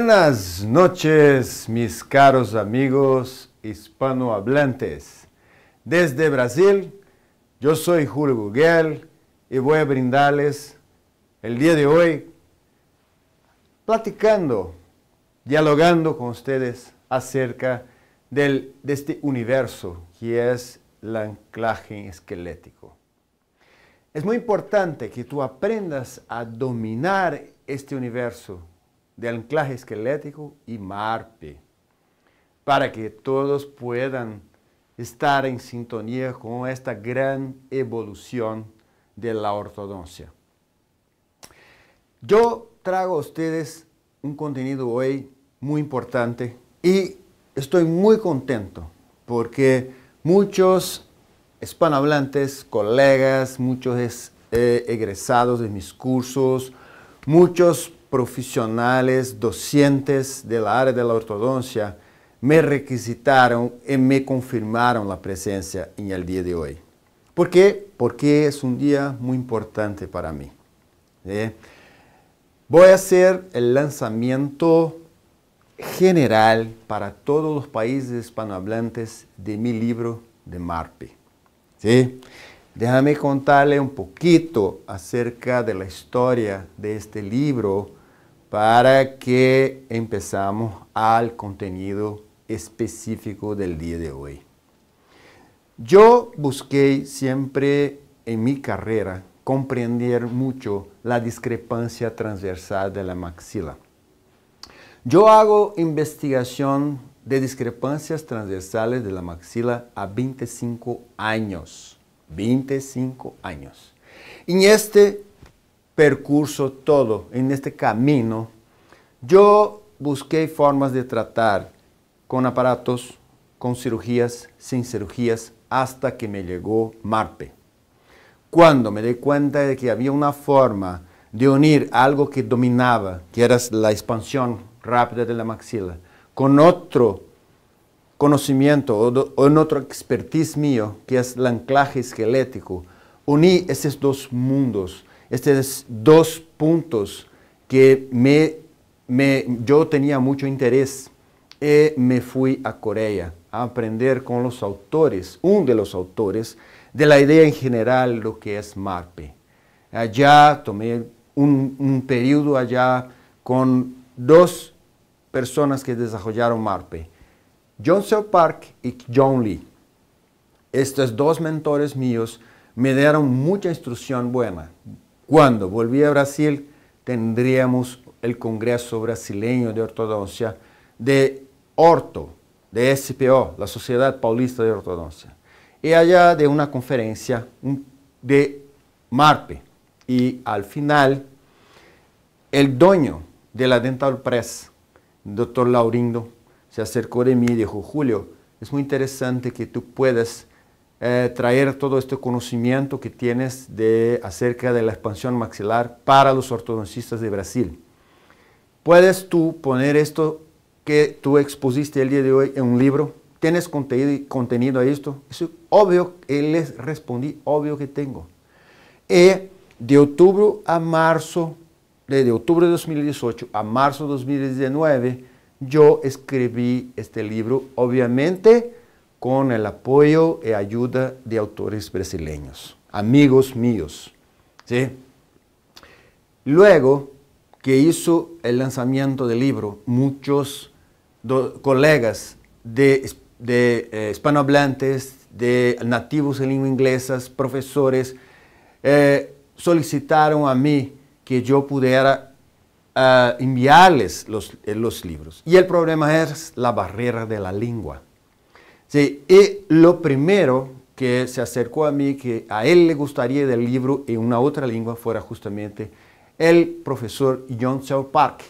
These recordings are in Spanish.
Buenas noches, mis caros amigos hispanohablantes. Desde Brasil, yo soy Julio Guguel y voy a brindarles el día de hoy platicando, dialogando con ustedes acerca del, de este universo que es el anclaje esquelético. Es muy importante que tú aprendas a dominar este universo de anclaje esquelético y MARPE, para que todos puedan estar en sintonía con esta gran evolución de la ortodoncia. Yo traigo a ustedes un contenido hoy muy importante y estoy muy contento porque muchos hispanohablantes, colegas, muchos eh, egresados de mis cursos, muchos profesionales, docentes la área de la ortodoncia, me requisitaron y me confirmaron la presencia en el día de hoy. ¿Por qué? Porque es un día muy importante para mí. Voy a hacer el lanzamiento general para todos los países hispanohablantes de mi libro de Marpe. Déjame contarle un poquito acerca de la historia de este libro para que empezamos al contenido específico del día de hoy. Yo busqué siempre en mi carrera comprender mucho la discrepancia transversal de la maxila. Yo hago investigación de discrepancias transversales de la maxila a 25 años. 25 años. En este percurso todo, en este camino, yo busqué formas de tratar con aparatos, con cirugías, sin cirugías, hasta que me llegó MARPE. Cuando me di cuenta de que había una forma de unir algo que dominaba, que era la expansión rápida de la maxila, con otro conocimiento o, en otro expertise mío, que es el anclaje esquelético, uní esos dos mundos estos dos puntos que me, me, yo tenía mucho interés y eh, me fui a Corea a aprender con los autores, uno de los autores, de la idea en general lo que es MARPE. Allá tomé un, periodo allá con dos personas que desarrollaron MARPE, John Seo Park y John Lee. Estos dos mentores míos me dieron mucha instrucción buena, cuando volví a Brasil, tendríamos el Congreso Brasileño de Ortodoncia de Orto, de SPO, la Sociedad Paulista de Ortodoncia. Y allá de una conferencia de MARPE. Y al final, el dueño de la Dental Press, doctor Laurindo, se acercó de mí y dijo, Julio, es muy interesante que tú puedas eh, traer todo este conocimiento que tienes de, acerca de la expansión maxilar para los ortodoncistas de Brasil. Puedes tú poner esto que tú expusiste el día de hoy en un libro. ¿Tienes contenido, contenido a esto? Es obvio, les respondí, obvio que tengo. Y eh, de octubre a marzo, de octubre de 2018 a marzo de 2019, yo escribí este libro, obviamente, con el apoyo y e ayuda de autores brasileños, amigos míos. Luego que hizo el lanzamiento del libro, muchos colegas de, de eh, hispanohablantes, de nativos en lengua inglesa, profesores, eh, solicitaron a mí que yo pudiera ah, enviarles los, eh, los libros. Y el problema es la barrera de la lengua. Sí, y lo primero que se acercó a mí, que a él le gustaría del libro en una otra lengua, fuera justamente el profesor John Shaw Park.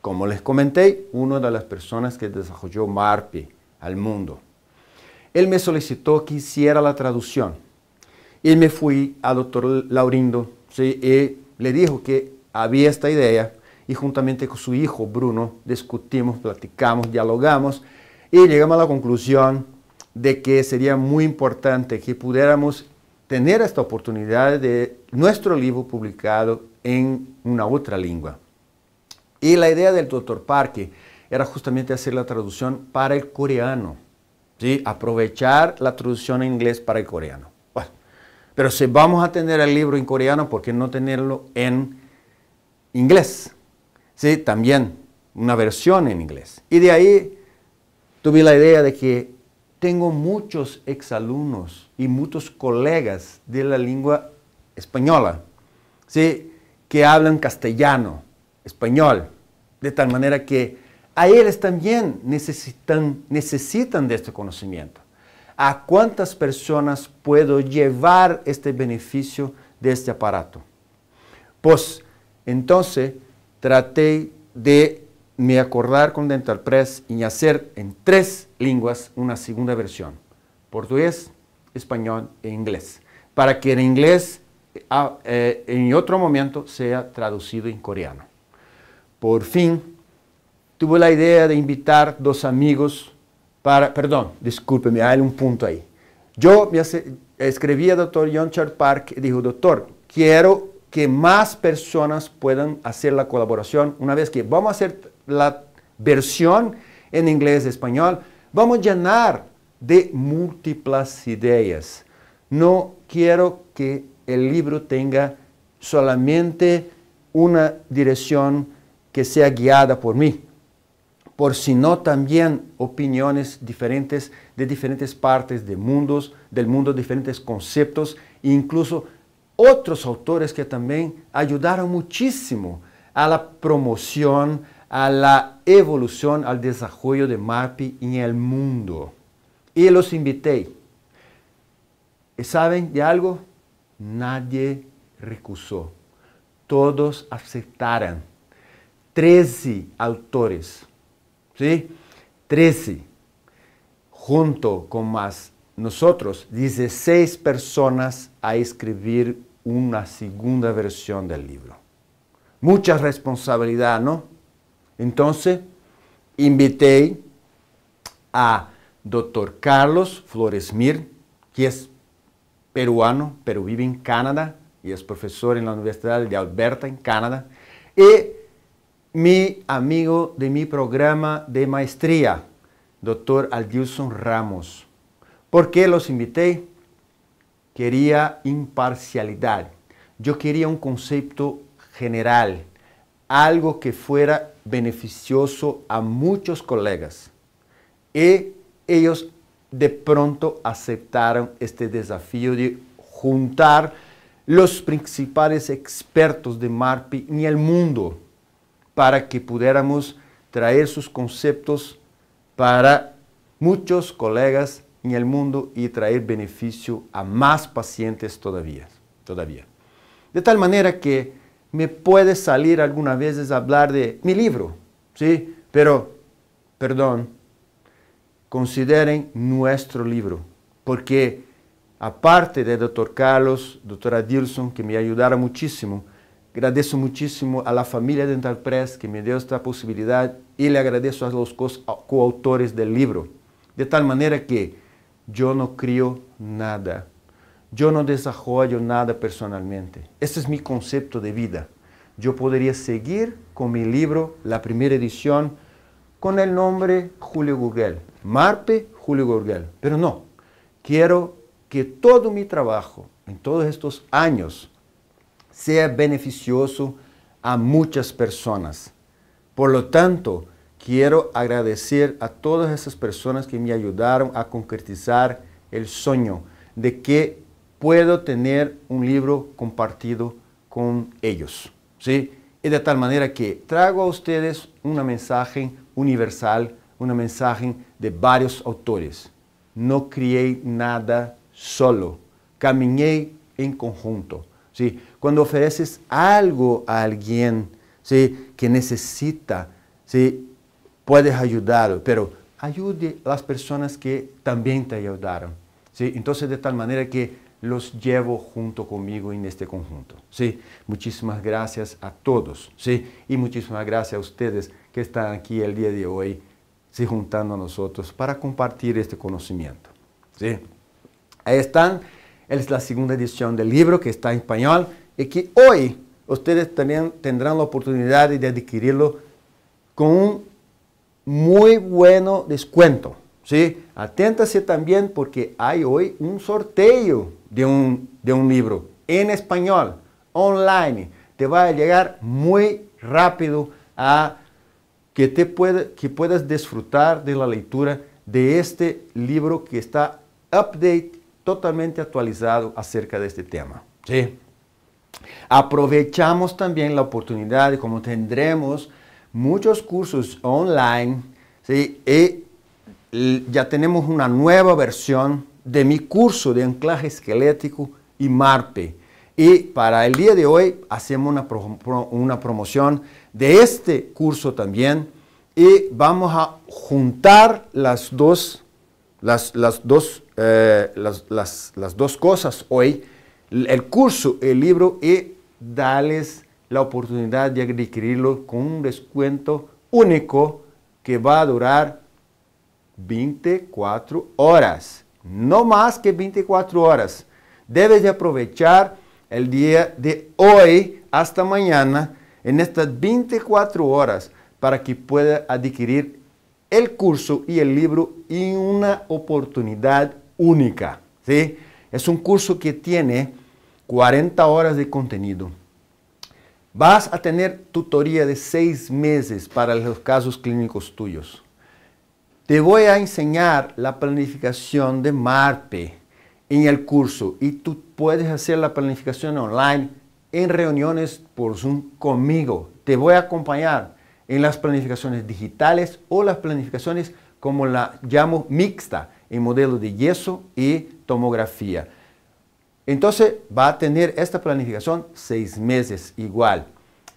Como les comenté, una de las personas que desarrolló Marpe al mundo. Él me solicitó que hiciera la traducción. Y me fui al doctor Laurindo ¿sí? y le dijo que había esta idea y juntamente con su hijo Bruno discutimos, platicamos, dialogamos y llegamos a la conclusión de que sería muy importante que pudiéramos tener esta oportunidad de nuestro libro publicado en una otra lengua. Y la idea del doctor Parque era justamente hacer la traducción para el coreano, ¿sí? aprovechar la traducción en inglés para el coreano. Bueno, pero si vamos a tener el libro en coreano, ¿por qué no tenerlo en inglés? ¿Sí? También una versión en inglés. Y de ahí tuve la idea de que tengo muchos exalumnos y muchos colegas de la lengua española, ¿sí? que hablan castellano, español, de tal manera que a ellos también necesitan, necesitan de este conocimiento. ¿A cuántas personas puedo llevar este beneficio de este aparato? Pues entonces traté de me acordar con Dental Press y hacer en tres lenguas una segunda versión, portugués, español e inglés, para que el inglés ah, eh, en otro momento sea traducido en coreano. Por fin, tuve la idea de invitar dos amigos para, perdón, discúlpeme, hay un punto ahí. Yo escribí al doctor John Charles Park y dijo, doctor, quiero que más personas puedan hacer la colaboración una vez que vamos a hacer la versión en inglés y español, vamos a llenar de múltiples ideas. No quiero que el libro tenga solamente una dirección que sea guiada por mí, por si no también opiniones diferentes de diferentes partes de mundos, del mundo, diferentes conceptos, incluso otros autores que también ayudaron muchísimo a la promoción, a la evolución, al desarrollo de MAPI en el mundo. Y los invité. ¿Y saben de algo? Nadie recusó. Todos aceptaron. Trece autores. ¿Sí? 13. Junto con más nosotros, 16 personas a escribir una segunda versión del libro. Mucha responsabilidad, ¿no? Entonces, invité a doctor Carlos Flores Mir, que es peruano, pero vive en Canadá y es profesor en la Universidad de Alberta, en Canadá, y mi amigo de mi programa de maestría, doctor Aldilson Ramos. ¿Por qué los invité? Quería imparcialidad. Yo quería un concepto general, algo que fuera beneficioso a muchos colegas y ellos de pronto aceptaron este desafío de juntar los principales expertos de MARPI en el mundo para que pudiéramos traer sus conceptos para muchos colegas en el mundo y traer beneficio a más pacientes todavía. todavía. De tal manera que me puede salir algunas veces hablar de mi libro, ¿sí? Pero, perdón, consideren nuestro libro, porque aparte de doctor Carlos, Dr. Dilson, que me ayudaron muchísimo, agradezco muchísimo a la familia Dental Press que me dio esta posibilidad y le agradezco a los coautores del libro, de tal manera que yo no creo nada yo no desarrollo nada personalmente. Ese es mi concepto de vida. Yo podría seguir con mi libro, la primera edición, con el nombre Julio Gurgel, Marpe Julio Gurgel. Pero no, quiero que todo mi trabajo en todos estos años sea beneficioso a muchas personas. Por lo tanto, quiero agradecer a todas esas personas que me ayudaron a concretizar el sueño de que puedo tener un libro compartido con ellos. ¿sí? de tal manera que traigo a ustedes una mensaje universal, una mensaje de varios autores. No crié nada solo, caminé en conjunto. ¿sí? Cuando ofreces algo a alguien ¿sí? que necesita, ¿sí? puedes ayudarlo, pero ayude a las personas que también te ayudaron. ¿sí? Entonces, de tal manera que los llevo junto conmigo en este conjunto. ¿sí? Muchísimas gracias a todos ¿sí? y muchísimas gracias a ustedes que están aquí el día de hoy Se juntando a nosotros para compartir este conocimiento. Ahí están, es la segunda edición del libro que está en español y que hoy ustedes también tendrán la oportunidad de adquirirlo con un muy bueno descuento. ¿sí? Aténtase también porque hay hoy un sorteo de un, de un libro en español, online, te va a llegar muy rápido a que, te que puedas disfrutar de la lectura de este libro que está update, totalmente actualizado acerca de este tema. ¿sí? Aprovechamos también la oportunidad, como tendremos muchos cursos online, ¿sí? y ya tenemos una nueva versión de mi curso de anclaje esquelético y MARPE. Y para el día de hoy hacemos una, promoción de este curso también y vamos a juntar las dos, las, dos, eh, las dos cosas hoy, el curso, el libro y darles la oportunidad de adquirirlo con un descuento único que va a durar 24 horas no más que 24 horas. Debes aprovechar el día de hoy hasta mañana en estas 24 horas para que puedas adquirir el curso y el libro en una oportunidad única. Es un curso que tiene 40 horas de contenido. Vas a tener tutoría de 6 meses para los casos clínicos tuyos. Te voy a enseñar la planificación de MARPE en el curso y tú puedes hacer la planificación online en reuniones por Zoom conmigo. Te voy a acompañar en las planificaciones digitales o las planificaciones como la llamo mixta, en modelo de yeso y tomografía. Entonces va a tener esta planificación seis meses igual.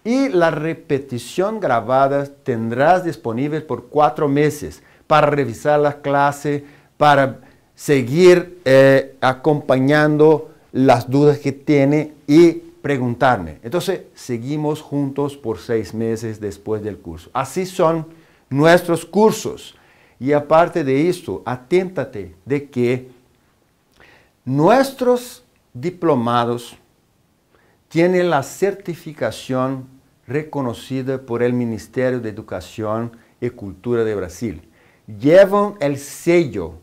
Y la repetición grabada tendrás disponible por cuatro meses para revisar las clases, para seguir eh, acompañando las dudas que tiene y preguntarme. Entonces, seguimos juntos por seis meses después del curso. Así son nuestros cursos. Y aparte de esto, aténtate de que nuestros diplomados tienen la certificación reconocida por el Ministerio de Educación y Cultura de Brasil llevan el sello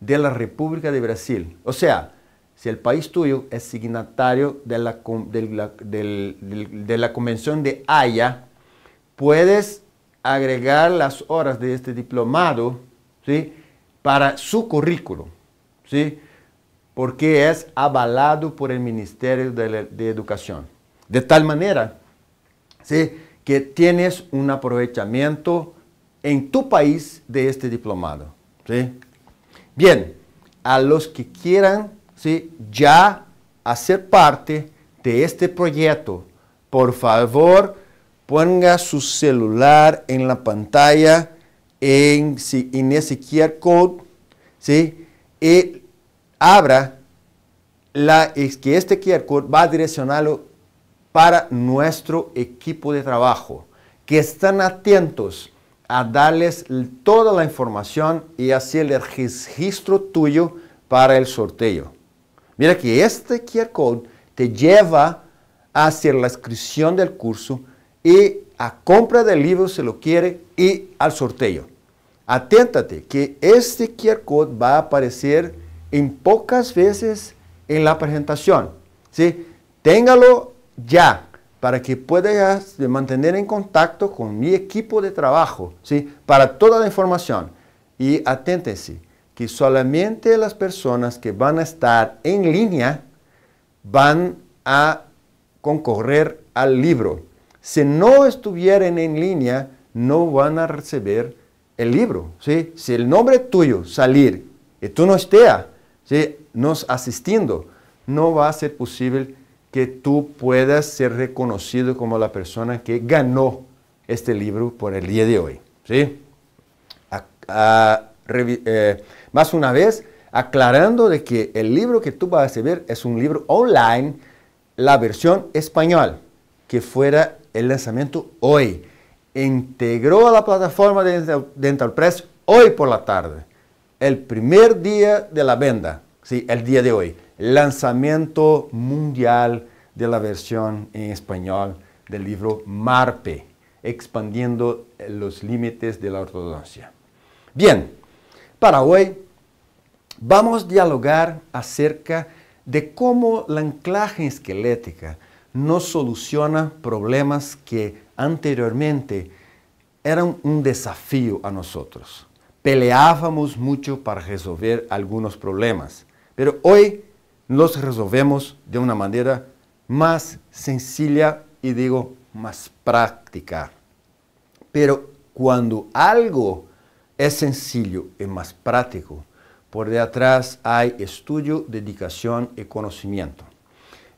de la República de Brasil. O sea, si el país tuyo es signatario de la, de la, Convención de Haya, puedes agregar las horas de este diplomado para su currículo, ¿sí? porque es avalado por el Ministerio de, Educación. De tal manera ¿sí? que tienes un aprovechamiento en tu país de este diplomado. ¿sí? Bien, a los que quieran ¿sí? ya hacer parte de este proyecto, por favor, ponga su celular en la pantalla en, ese QR code ¿sí? y abra la, es que este QR code va a direccionarlo para nuestro equipo de trabajo, que están atentos a darles toda la información y así el registro tuyo para el sorteo. Mira que este QR Code te lleva hacia la inscripción del curso y a compra del libro si lo quiere y al sorteo. Aténtate que este QR Code va a aparecer en pocas veces en la presentación. ¿sí? Téngalo ya, para que puedas mantener en contacto con mi equipo de trabajo, ¿sí? Para toda la información. Y aténtense que solamente las personas que van a estar en línea van a concorrer al libro. Si no estuvieran en línea, no van a recibir el libro, ¿sí? Si el nombre tuyo salir y tú no estés ¿sí? nos asistiendo, no va a ser posible que tú puedas ser reconocido como la persona que ganó este libro por el día de hoy. ¿sí? Eh, más una vez, aclarando de que el libro que tú vas a recibir es un libro online, la versión español, que fuera el lanzamiento hoy. Integró a la plataforma de Dental Press hoy por la tarde, el primer día de la venda, ¿sí? el día de hoy lanzamiento mundial de la versión en español del libro Marpe, expandiendo los límites de la ortodoncia. Bien, para hoy vamos a dialogar acerca de cómo la anclaje esquelética no soluciona problemas que anteriormente eran un desafío a nosotros. Peleábamos mucho para resolver algunos problemas, pero hoy los resolvemos de una manera más sencilla y digo más práctica. Pero cuando algo es sencillo y más práctico, por detrás hay estudio, dedicación y conocimiento.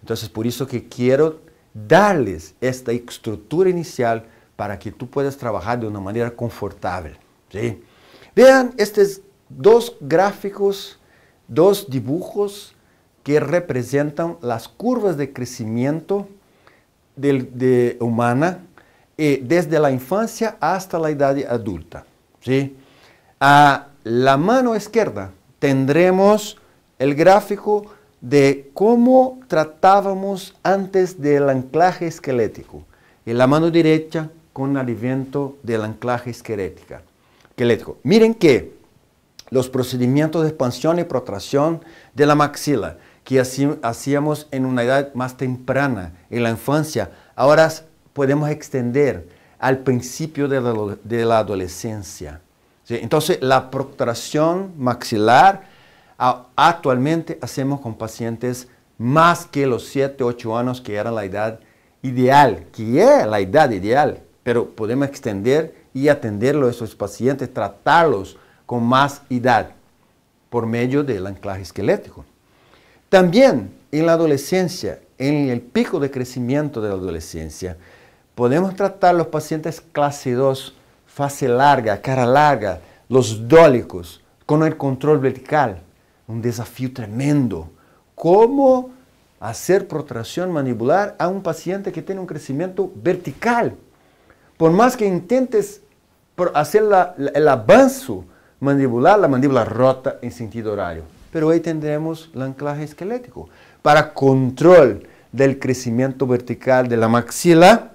Entonces, por eso que quiero darles esta estructura inicial para que tú puedas trabajar de una manera confortable. Vean estos dos gráficos, dos dibujos que representan las curvas de crecimiento de, humana eh, desde la infancia hasta la edad adulta. ¿sí? A la mano izquierda tendremos el gráfico de cómo tratábamos antes del anclaje esquelético y la mano derecha con alimento del anclaje esquelético. Miren que los procedimientos de expansión y protracción de la maxila que hacíamos en una edad más temprana, en la infancia, ahora podemos extender al principio de la, adolescencia. Entonces, la protracción maxilar actualmente hacemos con pacientes más que los 7, 8 años que era la edad ideal, que es la edad ideal, pero podemos extender y atenderlo a esos pacientes, tratarlos con más edad por medio del anclaje esquelético. También en la adolescencia, en el pico de crecimiento de la adolescencia, podemos tratar los pacientes clase 2, fase larga, cara larga, los dólicos, con el control vertical. Un desafío tremendo. ¿Cómo hacer protracción mandibular a un paciente que tiene un crecimiento vertical? Por más que intentes hacer el avance mandibular, la mandíbula rota en sentido horario pero ahí tendremos el anclaje esquelético para control del crecimiento vertical de la maxila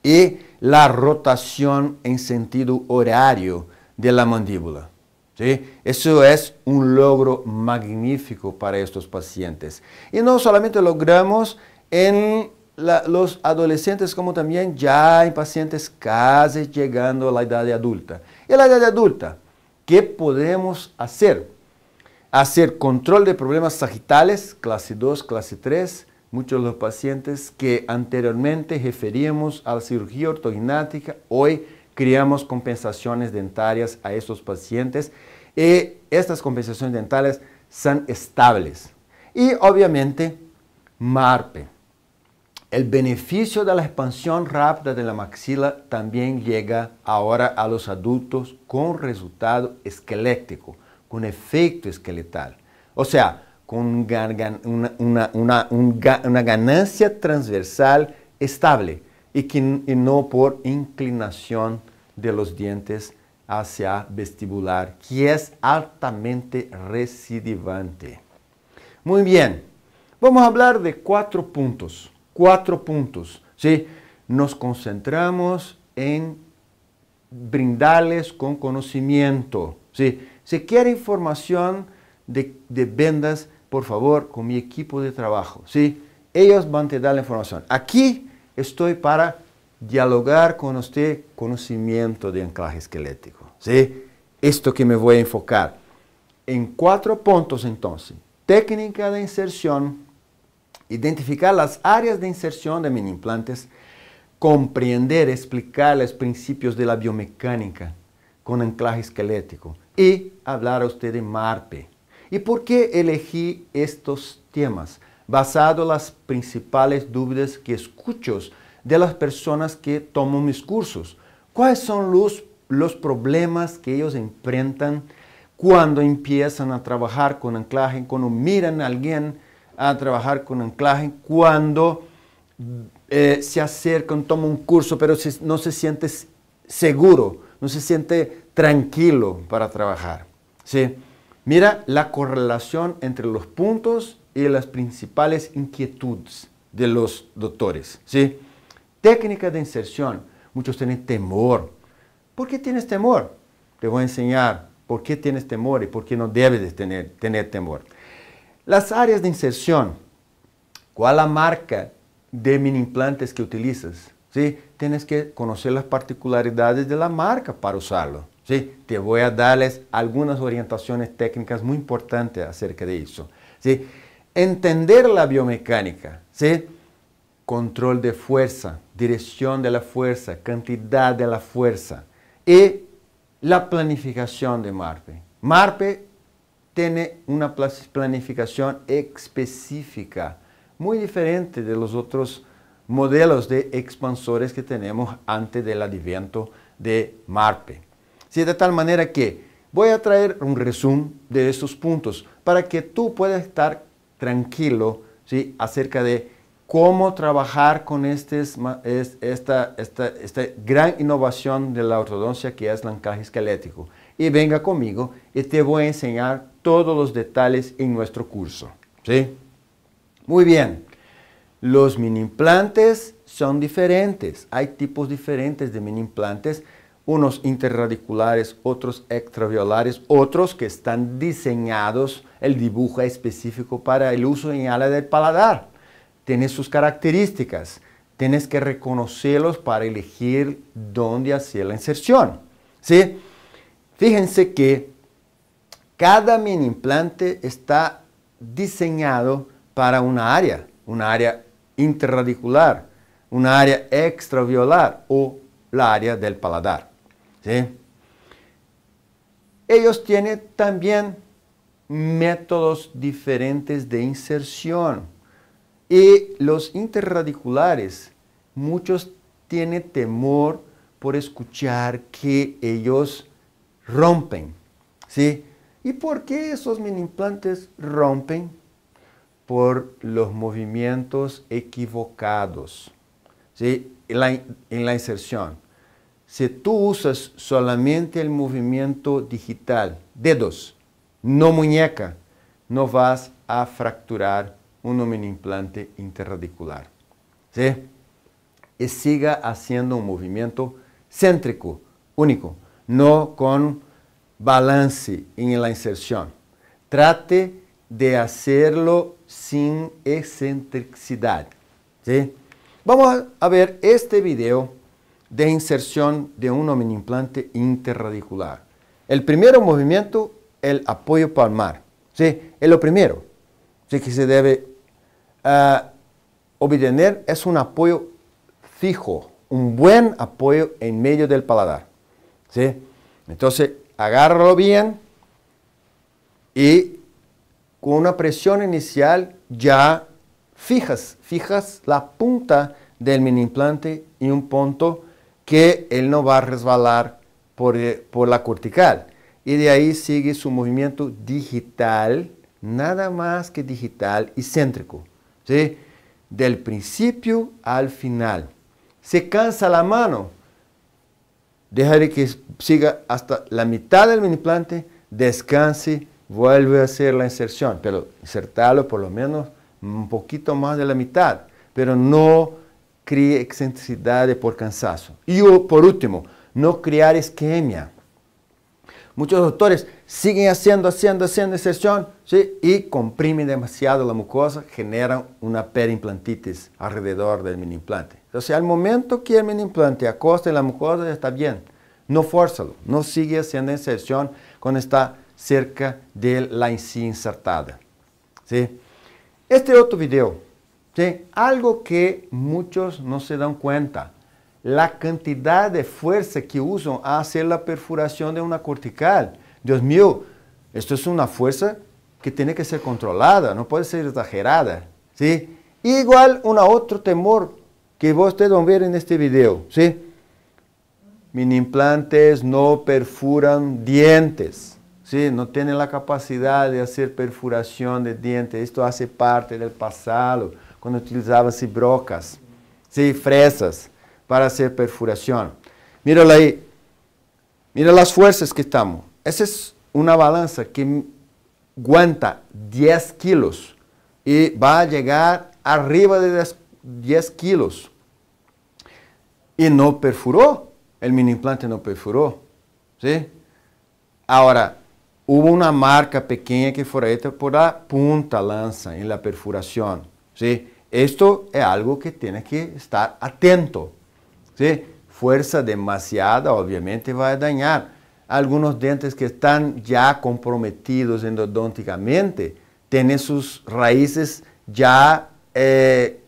y la rotación en sentido horario de la mandíbula. ¿sí? Eso es un logro magnífico para estos pacientes. Y no solamente logramos en los adolescentes, como también ya en pacientes casi llegando a la edad adulta. ¿Y la edad adulta? ¿Qué podemos hacer? hacer control de problemas sagitales, clase 2, clase 3, muchos de los pacientes que anteriormente referíamos a la cirugía ortognática, hoy creamos compensaciones dentarias a estos pacientes y estas compensaciones dentales son estables. Y obviamente, MARPE. El beneficio de la expansión rápida de la maxila también llega ahora a los adultos con resultado esquelético con efecto esqueletal. O sea, con una, ganancia transversal estable y, no por inclinación de los dientes hacia vestibular, que es altamente recidivante. Muy bien, vamos a hablar de cuatro puntos. Cuatro puntos. ¿sí? Nos concentramos en brindarles con conocimiento. ¿sí? Si quiere información de, vendas, por favor, con mi equipo de trabajo. ¿sí? Ellos van a te dar la información. Aquí estoy para dialogar con usted conocimiento de anclaje esquelético. ¿sí? Esto que me voy a enfocar. En cuatro puntos entonces. Técnica de inserción, identificar las áreas de inserción de mini implantes, comprender, explicar los principios de la biomecánica con anclaje esquelético, y hablar a usted de MARPE. ¿Y por qué elegí estos temas? Basado en las principales dudas que escucho de las personas que toman mis cursos. ¿Cuáles son los, problemas que ellos enfrentan cuando empiezan a trabajar con anclaje, cuando miran a alguien a trabajar con anclaje, cuando eh, se acercan, toman un curso, pero no se siente seguro? no se siente tranquilo para trabajar. ¿sí? Mira la correlación entre los puntos y las principales inquietudes de los doctores. ¿sí? Técnica de inserción. Muchos tienen temor. ¿Por qué tienes temor? Te voy a enseñar por qué tienes temor y por qué no debes tener, temor. Las áreas de inserción. ¿Cuál la marca de mini implantes que utilizas? Tienes que conocer las particularidades de la marca para usarlo. ¿sí? Te voy a darles algunas orientaciones técnicas muy importantes acerca de eso. ¿sí? Entender la biomecánica, ¿sí? control de fuerza, dirección de la fuerza, cantidad de la fuerza y la planificación de MARPE. MARPE tiene una planificación específica, muy diferente de los otros modelos de expansores que tenemos antes del advento de MARPE. Sí, de tal manera que voy a traer un resumen de estos puntos para que tú puedas estar tranquilo ¿sí? acerca de cómo trabajar con este esta, esta, esta, gran innovación de la ortodoncia que es el encaje esquelético. Y venga conmigo y te voy a enseñar todos los detalles en nuestro curso. ¿sí? Muy bien. Los mini implantes son diferentes. Hay tipos diferentes de mini implantes, unos interradiculares, otros extraviolares, otros que están diseñados, el dibujo específico para el uso en ala del paladar. Tiene sus características. Tienes que reconocerlos para elegir dónde hacer la inserción. Fíjense que cada mini implante está diseñado para una área, una área interradicular, una área extraviolar o la área del paladar. Ellos tienen también métodos diferentes de inserción y los interradiculares, muchos tienen temor por escuchar que ellos rompen. ¿sí? ¿Y por qué esos mini implantes rompen? por los movimientos equivocados. En, la, inserción, si tú usas solamente el movimiento digital, dedos, no muñeca, no vas a fracturar un implante interradicular. Y siga haciendo un movimiento céntrico, único, no con balance en la inserción. Trate de hacerlo sin excentricidad. Vamos a ver este video de inserción de un omniimplante interradicular. El primer movimiento, el apoyo palmar. ¿sí? Es lo primero ¿sí? que se debe ah, obtener, es un apoyo fijo, un buen apoyo en medio del paladar. ¿sí? Entonces, agárralo bien y con una presión inicial ya fijas, fijas la punta del mini implante en un punto que él no va a resbalar eh, por, la cortical. Y de ahí sigue su movimiento digital, nada más que digital y céntrico, del principio al final. Se cansa la mano, dejaré que siga hasta la mitad del mini descanse vuelve a hacer la inserción, pero insertarlo por lo menos un poquito más de la mitad, pero no críe excentricidad por cansazo. Y por último, no crear isquemia. Muchos doctores siguen haciendo, haciendo, haciendo inserción ¿sí? y comprimen demasiado la mucosa, generan una perimplantitis alrededor del mini-implante. sea, al momento que el mini-implante acoste la mucosa, está bien. No fórzalo, no sigue haciendo inserción con esta cerca de la encía insertada. ¿sí? Este otro video, ¿sí? algo que muchos no se dan cuenta, la cantidad de fuerza que usan a hacer la perforación de una cortical. Dios mío, esto es una fuerza que tiene que ser controlada, no puede ser exagerada. ¿sí? Igual un otro temor que ustedes van a ver en este video. ¿sí? Mini implantes no perfuran dientes no tiene la capacidad de hacer perfuración de dientes. Esto hace parte del pasado, cuando utilizaba se brocas, si fresas para hacer perfuración. Mírala ahí. Mira las fuerzas que estamos. Esa es una balanza que aguanta 10 kilos y va a llegar arriba de 10 kilos. Y no perfuró. El mini implante no perfuró. ¿Sí? Ahora, hubo una marca pequeña que fue hecha por la punta lanza en la perforación. ¿sí? Esto es algo que tiene que estar atento. ¿sí? Fuerza demasiada obviamente va a dañar. Algunos dientes que están ya comprometidos endodónticamente tienen sus raíces ya eh,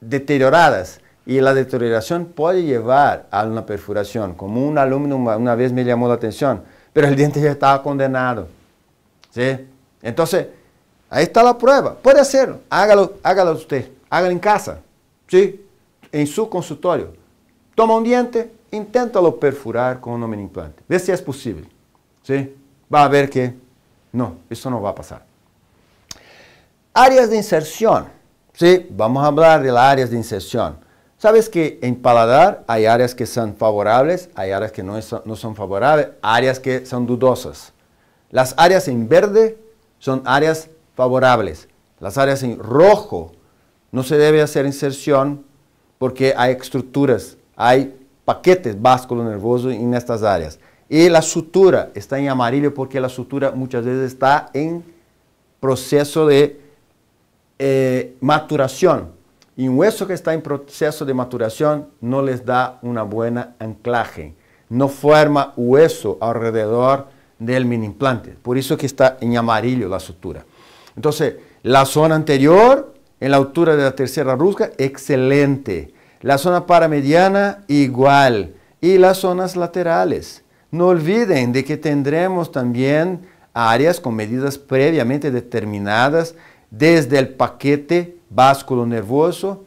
deterioradas y la deterioración puede llevar a una perforación. Como un alumno una vez me llamó la atención, pero el diente ya estaba condenado. ¿Sí? Entonces, ahí está la prueba. Puede hacerlo. Hágalo, hágalo usted. Hágalo en casa. ¿Sí? En su consultorio. Toma un diente, inténtalo perfurar con un implante. Ve si es posible. ¿Sí? Va a ver que no, eso no va a pasar. Áreas de inserción. Sí, vamos a hablar de las áreas de inserción. Sabes que en paladar hay áreas que son favorables, hay áreas que no, son favorables, áreas que son dudosas. Las áreas en verde son áreas favorables. Las áreas en rojo no se debe hacer inserción porque hay estructuras, hay paquetes básculo nervosos en estas áreas. Y la sutura está en amarillo porque la sutura muchas veces está en proceso de eh, maturación. Y un hueso que está en proceso de maturación no les da una buena anclaje, no forma hueso alrededor del mini implante. Por eso que está en amarillo la sutura. Entonces, la zona anterior, en la altura de la tercera rusca, excelente. La zona paramediana, igual. Y las zonas laterales. No olviden de que tendremos también áreas con medidas previamente determinadas desde el paquete básculo nervoso,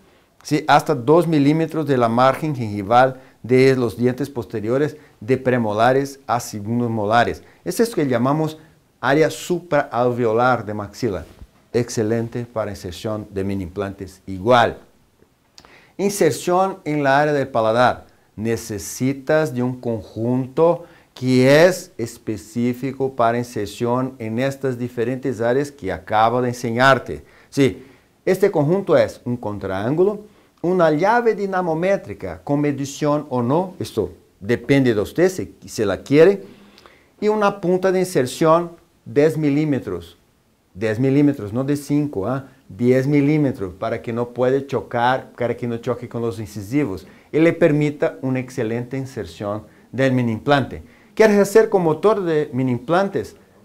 hasta 2 milímetros de la margen gingival de los dientes posteriores de premolares a segundos molares. Es esto que llamamos área supraalveolar de maxila. Excelente para inserción de mini implantes igual. Inserción en la área del paladar. Necesitas de un conjunto que es específico para inserción en estas diferentes áreas que acabo de enseñarte. Sí, este conjunto es un contraángulo, una llave dinamométrica con medición o no, esto depende de usted si, se la quiere, y una punta de inserción 10 milímetros, 10 milímetros, no de 5, 10 ah, milímetros, para que no puede chocar, para que no choque con los incisivos y le permita una excelente inserción del mini implante. ¿Quieres hacer con motor de mini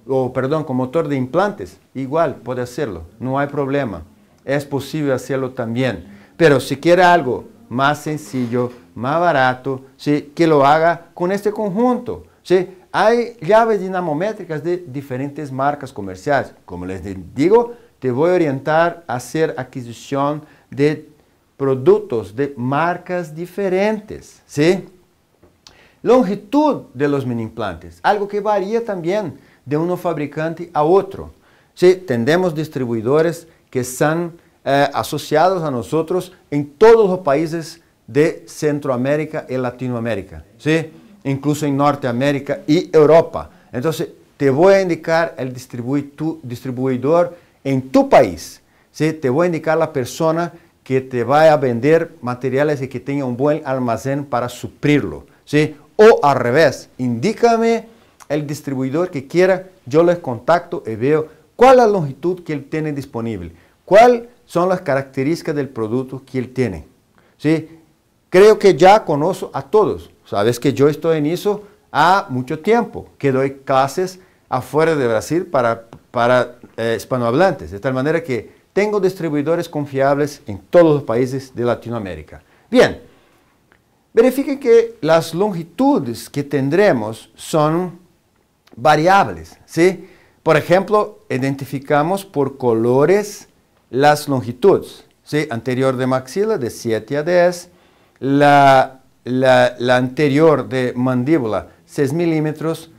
O perdón, con motor de implantes, igual puede hacerlo, no hay problema es posible hacerlo también. Pero si quiere algo más sencillo, más barato, ¿sí? que lo haga con este conjunto. ¿sí? Hay llaves dinamométricas de diferentes marcas comerciales. Como les digo, te voy a orientar a hacer adquisición de productos de marcas diferentes. ¿sí? Longitud de los mini implantes, algo que varía también de uno fabricante a otro. ¿sí? Tendemos distribuidores que están eh, asociados a nosotros en todos los países de Centroamérica y Latinoamérica, incluso en Norteamérica y Europa. Entonces, te voy a indicar el distribuidor en tu país. ¿sí? Te voy a indicar la persona que te va a vender materiales y que tenga un buen almacén para suplirlo. O al revés, indícame el distribuidor que quiera, yo les contacto y veo cuál es la longitud que él tiene disponible. ¿Cuáles son las características del producto que él tiene? ¿Sí? Creo que ya conozco a todos. Sabes que yo estoy en eso a mucho tiempo, que doy clases afuera de Brasil para, eh, hispanohablantes, de tal manera que tengo distribuidores confiables en todos los países de Latinoamérica. Bien, verifiquen que las longitudes que tendremos son variables, ¿sí? Por ejemplo, identificamos por colores las longitudes, anterior de maxila de 7 a 10, la, anterior de mandíbula 6 milímetros,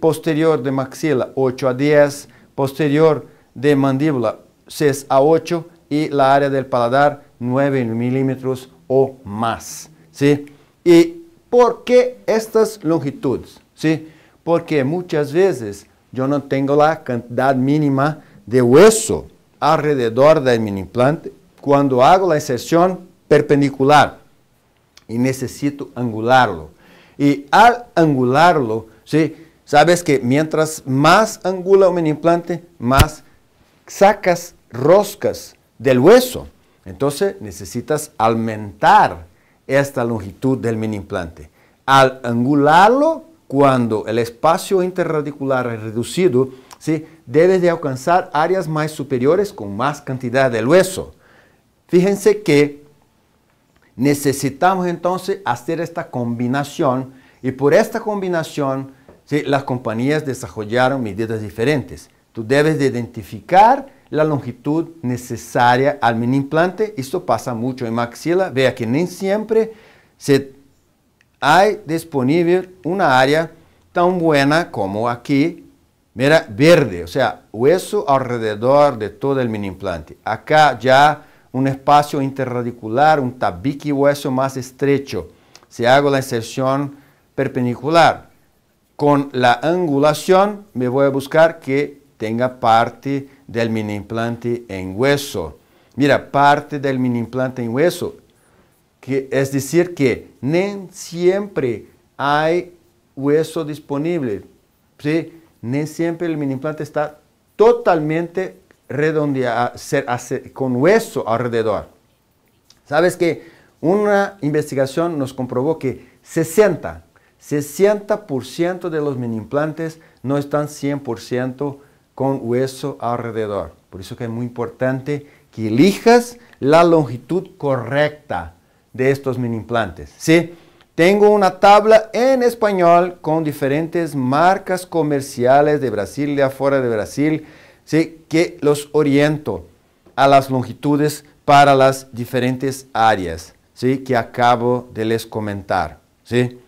posterior de maxila 8 a 10, posterior de mandíbula 6 a 8 y la área del paladar 9 milímetros o más. ¿sí? ¿Y por qué estas longitudes? ¿sí? Porque muchas veces yo no tengo la cantidad mínima de hueso alrededor del mini implante cuando hago la inserción perpendicular y necesito angularlo. Y al angularlo, ¿sí? sabes que mientras más angula un mini implante, más sacas roscas del hueso. Entonces necesitas aumentar esta longitud del mini implante. Al angularlo, cuando el espacio interradicular es reducido, Debes de alcanzar áreas más superiores con más cantidad de hueso. Fíjense que necesitamos entonces hacer esta combinación y por esta combinación ¿sí? las compañías desarrollaron medidas diferentes. Tú debes de identificar la longitud necesaria al mini implante. Esto pasa mucho en maxila. Vea que ni siempre se hay disponible una área tan buena como aquí Mira, verde, o sea, hueso alrededor de todo el mini implante. Acá ya un espacio interradicular, un tabique hueso más estrecho. Si hago la inserción perpendicular con la angulación, me voy a buscar que tenga parte del mini implante en hueso. Mira, parte del mini implante en hueso. Que, es decir, que no siempre hay hueso disponible. ¿sí? siempre el mini implante está totalmente redondeado, con hueso alrededor. Sabes que una investigación nos comprobó que 60, de los mini implantes no están 100% con hueso alrededor. Por eso que es muy importante que elijas la longitud correcta de estos mini implantes. ¿sí? Tengo una tabla en español con diferentes marcas comerciales de Brasil, de afuera de Brasil, ¿sí? que los oriento a las longitudes para las diferentes áreas ¿sí? que acabo de les comentar. ¿sí?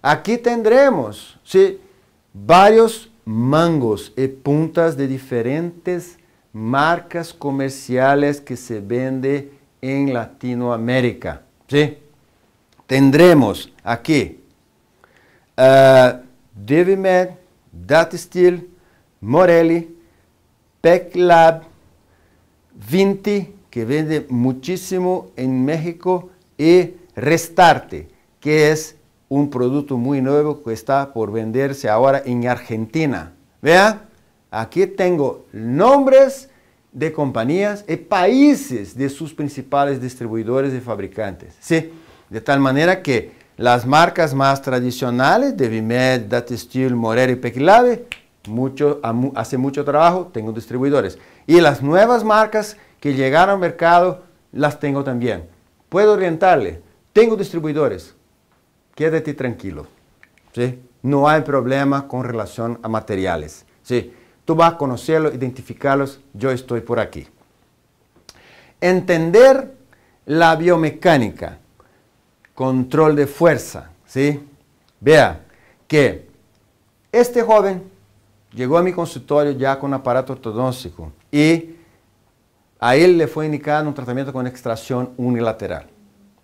Aquí tendremos ¿sí? varios mangos y puntas de diferentes marcas comerciales que se venden en Latinoamérica. ¿sí? tendremos aquí uh, eh, DeviMed, DataSteel, Morelli, PecLab, Vinti, que vende muchísimo en México, y Restarte, que es un producto muy nuevo que está por venderse ahora en Argentina. Vean, aquí tengo nombres de compañías y países de sus principales distribuidores y fabricantes. Sí. De tal manera que las marcas más tradicionales de Vimed, Steel, Morera y Pequilave mucho, hace mucho trabajo, tengo distribuidores. Y las nuevas marcas que llegaron al mercado, las tengo también. Puedo orientarle, tengo distribuidores, quédate tranquilo. No hay problema con relación a materiales. ¿sí? Tú vas a conocerlos, identificarlos, yo estoy por aquí. Entender la biomecánica control de fuerza, ¿sí? Vea que este joven llegó a mi consultorio ya con aparato ortodóntico y a él le fue indicado un tratamiento con extracción unilateral.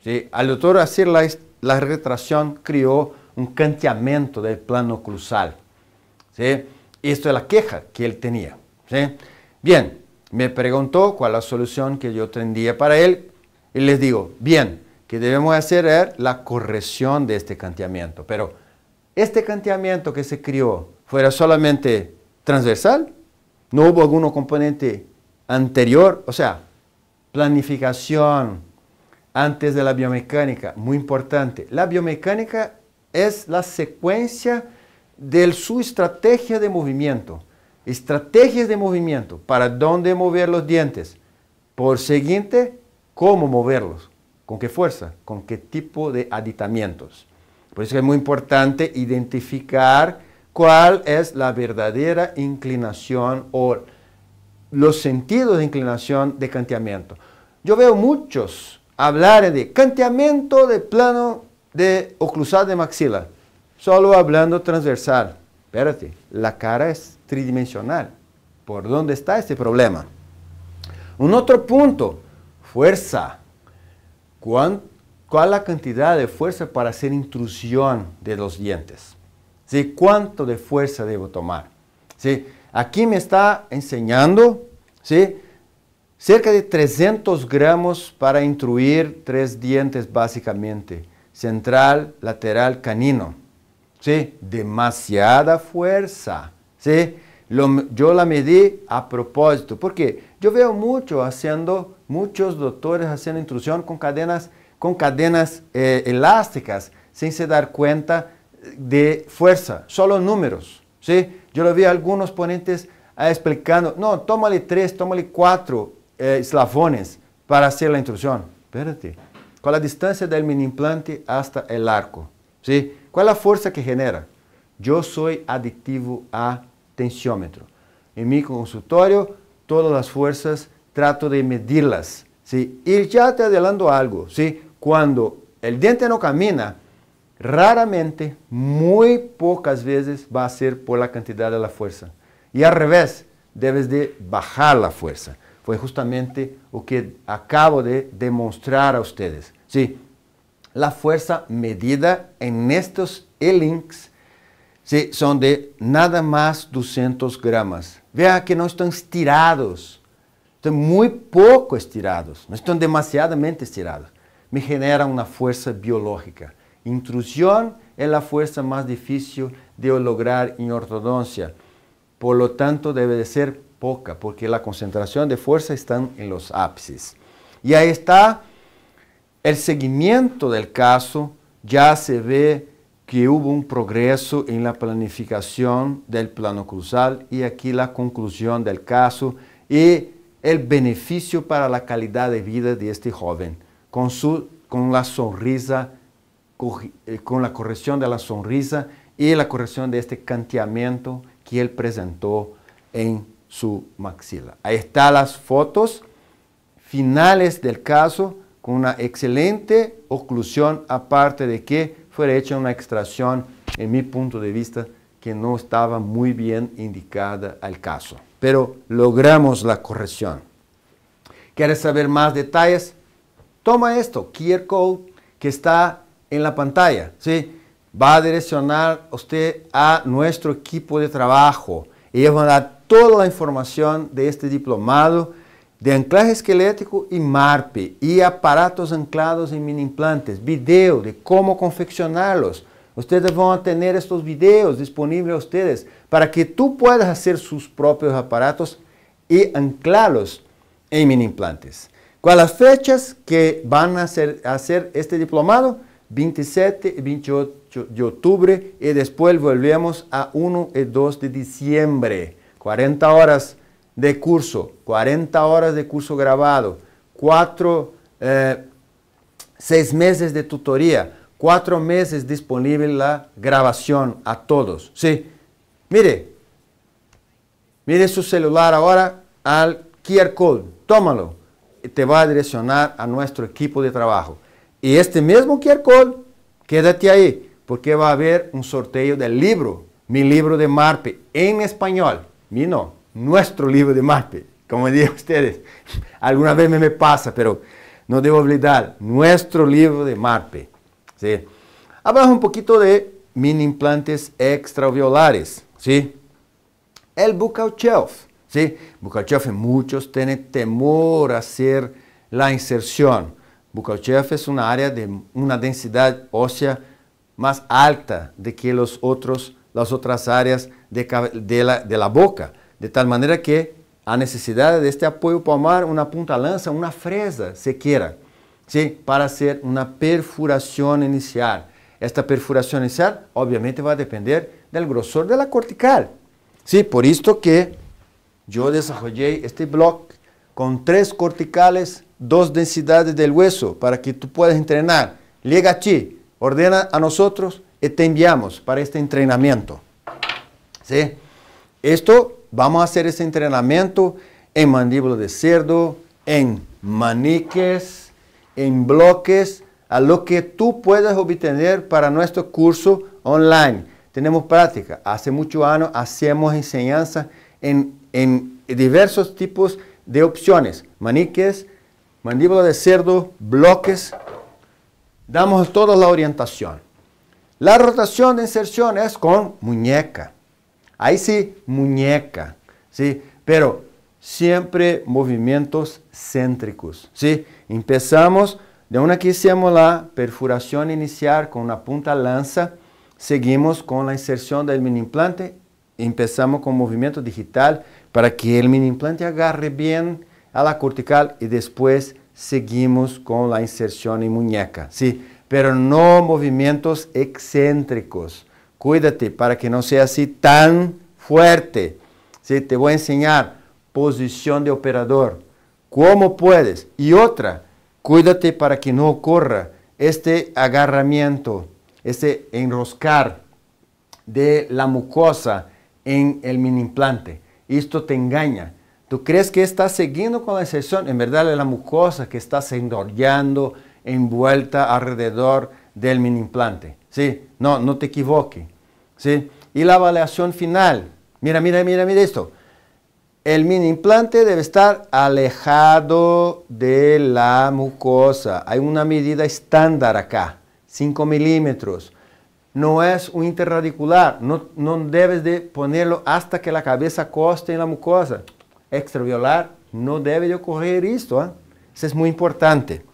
¿sí? Al doctor hacer la, retracción creó un canteamiento del plano cruzal. Esto es la queja que él tenía. Bien, me preguntó cuál es la solución que yo tendría para él y les digo, bien, que debemos hacer es la corrección de este canteamiento. Pero, ¿este canteamiento que se crió fuera solamente transversal? ¿No hubo algún componente anterior? O sea, planificación antes de la biomecánica, muy importante. La biomecánica es la secuencia de su estrategia de movimiento. Estrategias de movimiento, para dónde mover los dientes. Por siguiente, cómo moverlos. ¿Con qué fuerza? ¿Con qué tipo de aditamientos? Por eso es muy importante identificar cuál es la verdadera inclinación o los sentidos de inclinación de canteamiento. Yo veo muchos hablar de canteamiento de plano de oclusal de maxila, solo hablando transversal. Espérate, la cara es tridimensional. ¿Por dónde está este problema? Un otro punto, fuerza. ¿Cuál, es la cantidad de fuerza para hacer intrusión de los dientes? ¿Cuánto de fuerza debo tomar? Aquí me está enseñando cerca de 300 gramos para intruir tres dientes básicamente, central, lateral, canino. Demasiada fuerza. yo la medí a propósito, porque yo veo mucho haciendo Muchos doctores hacen intrusión con cadenas, con cadenas eh, elásticas sin se dar cuenta de fuerza, solo números. Yo lo vi a algunos ponentes ah, explicando, no, tómale tres, tómale cuatro eh, para hacer la intrusión. Espérate, ¿cuál es la distancia del mini implante hasta el arco? ¿Cuál es la fuerza que genera? Yo soy adictivo a tensiómetro. En mi consultorio, todas las fuerzas trato de medirlas, ¿sí? Y ya te adelanto algo, ¿sí? Cuando el diente no camina, raramente, muy pocas veces va a ser por la cantidad de la fuerza. Y al revés, debes de bajar la fuerza. Fue justamente lo que acabo de demostrar a ustedes, ¿sí? La fuerza medida en estos e-links ¿sí? son de nada más 200 gramos, Vea que no están estirados, muy poco estirados, no están demasiadamente estirados. Me genera una fuerza biológica. intrusión es la fuerza más difícil de lograr en ortodoncia. Por lo tanto, debe de ser poca, porque la concentración de fuerza está en los ápices. y ahí está el seguimiento del caso, ya se ve que hubo un progreso en la planificación del plano cruzal y aquí la conclusión del caso y el beneficio para la calidad de vida de este joven, con, su, con la sonrisa, eh, con la corrección de la sonrisa y la corrección de este canteamiento que él presentó en su maxila. Ahí están las fotos finales del caso con una excelente oclusión, aparte de que fue hecha una extracción, en mi punto de vista, que no estaba muy bien indicada al caso pero logramos la corrección. ¿Quieres saber más detalles? Toma esto, QR Code, que está en la pantalla. ¿sí? Va a direccionar usted a nuestro equipo de trabajo. Ellos van a dar toda la información de este diplomado de anclaje esquelético y MARPE y aparatos anclados en mini implantes, video de cómo confeccionarlos. Ustedes van a tener estos videos disponibles a ustedes para que tú puedas hacer sus propios aparatos y anclarlos en mini implantes. ¿Cuáles las fechas que van a hacer, este diplomado? 27 y 28 de octubre y después volvemos a 1 y 2 de diciembre. 40 horas de curso, 40 horas de curso grabado, 4, 6 eh, meses de tutoría, 4 meses disponible la grabación a todos. ¿sí? Mire, mire su celular ahora al QR Code, tómalo, te va a direccionar a nuestro equipo de trabajo. Y este mismo QR Code, quédate ahí, porque va a haber un sorteo del libro, mi libro de Marpe, en español, mi no, nuestro libro de Marpe, como dije ustedes, alguna vez me, pasa, pero no debo olvidar, nuestro libro de Marpe. ¿sí? Hablamos un poquito de mini implantes extraviolares. El bucalchef, ¿sí? muchos tienen temor a hacer la inserción. bucalchef es una área de una densidad ósea más alta de que los otros, las otras áreas de, la, boca, de tal manera que a necesidad de este apoyo palmar, una punta lanza, una fresa, se quiera, para hacer una perforación inicial. Esta perforación inicial obviamente va a depender el grosor de la cortical. Sí, por esto que yo desarrollé este blog con tres corticales, dos densidades del hueso, para que tú puedas entrenar. Llega a ti, ordena a nosotros y te enviamos para este entrenamiento. ¿Sí? Esto, vamos a hacer este entrenamiento en mandíbula de cerdo, en maniques, en bloques, a lo que tú puedas obtener para nuestro curso online tenemos práctica. Hace muchos años hacemos enseñanza en, diversos tipos de opciones, maniques, mandíbula de cerdo, bloques, damos toda la orientación. La rotación de inserción es con muñeca. Ahí sí, muñeca, ¿sí? Pero siempre movimientos céntricos, ¿sí? Empezamos de una que hicimos la perforación inicial con una punta lanza, seguimos con la inserción del mini implante. Empezamos con movimiento digital para que el mini implante agarre bien a la cortical y después seguimos con la inserción en muñeca. Sí, pero no movimientos excéntricos. Cuídate para que no sea así tan fuerte. Sí, te voy a enseñar posición de operador. ¿Cómo puedes? Y otra, cuídate para que no ocurra este agarramiento ese enroscar de la mucosa en el mini implante. Esto te engaña. Tú crees que estás siguiendo con la excepción? en verdad es la mucosa que está enrollando, envuelta alrededor del mini implante. ¿Sí? No, no te equivoques. Y la evaluación final. Mira, mira, mira, mira esto. El mini implante debe estar alejado de la mucosa. Hay una medida estándar acá. 5 milímetros. No es un interradicular, no, debes de ponerlo hasta que la cabeza coste en la mucosa. Extraviolar, no debe de ocurrir esto. ¿ah? Eso es muy importante.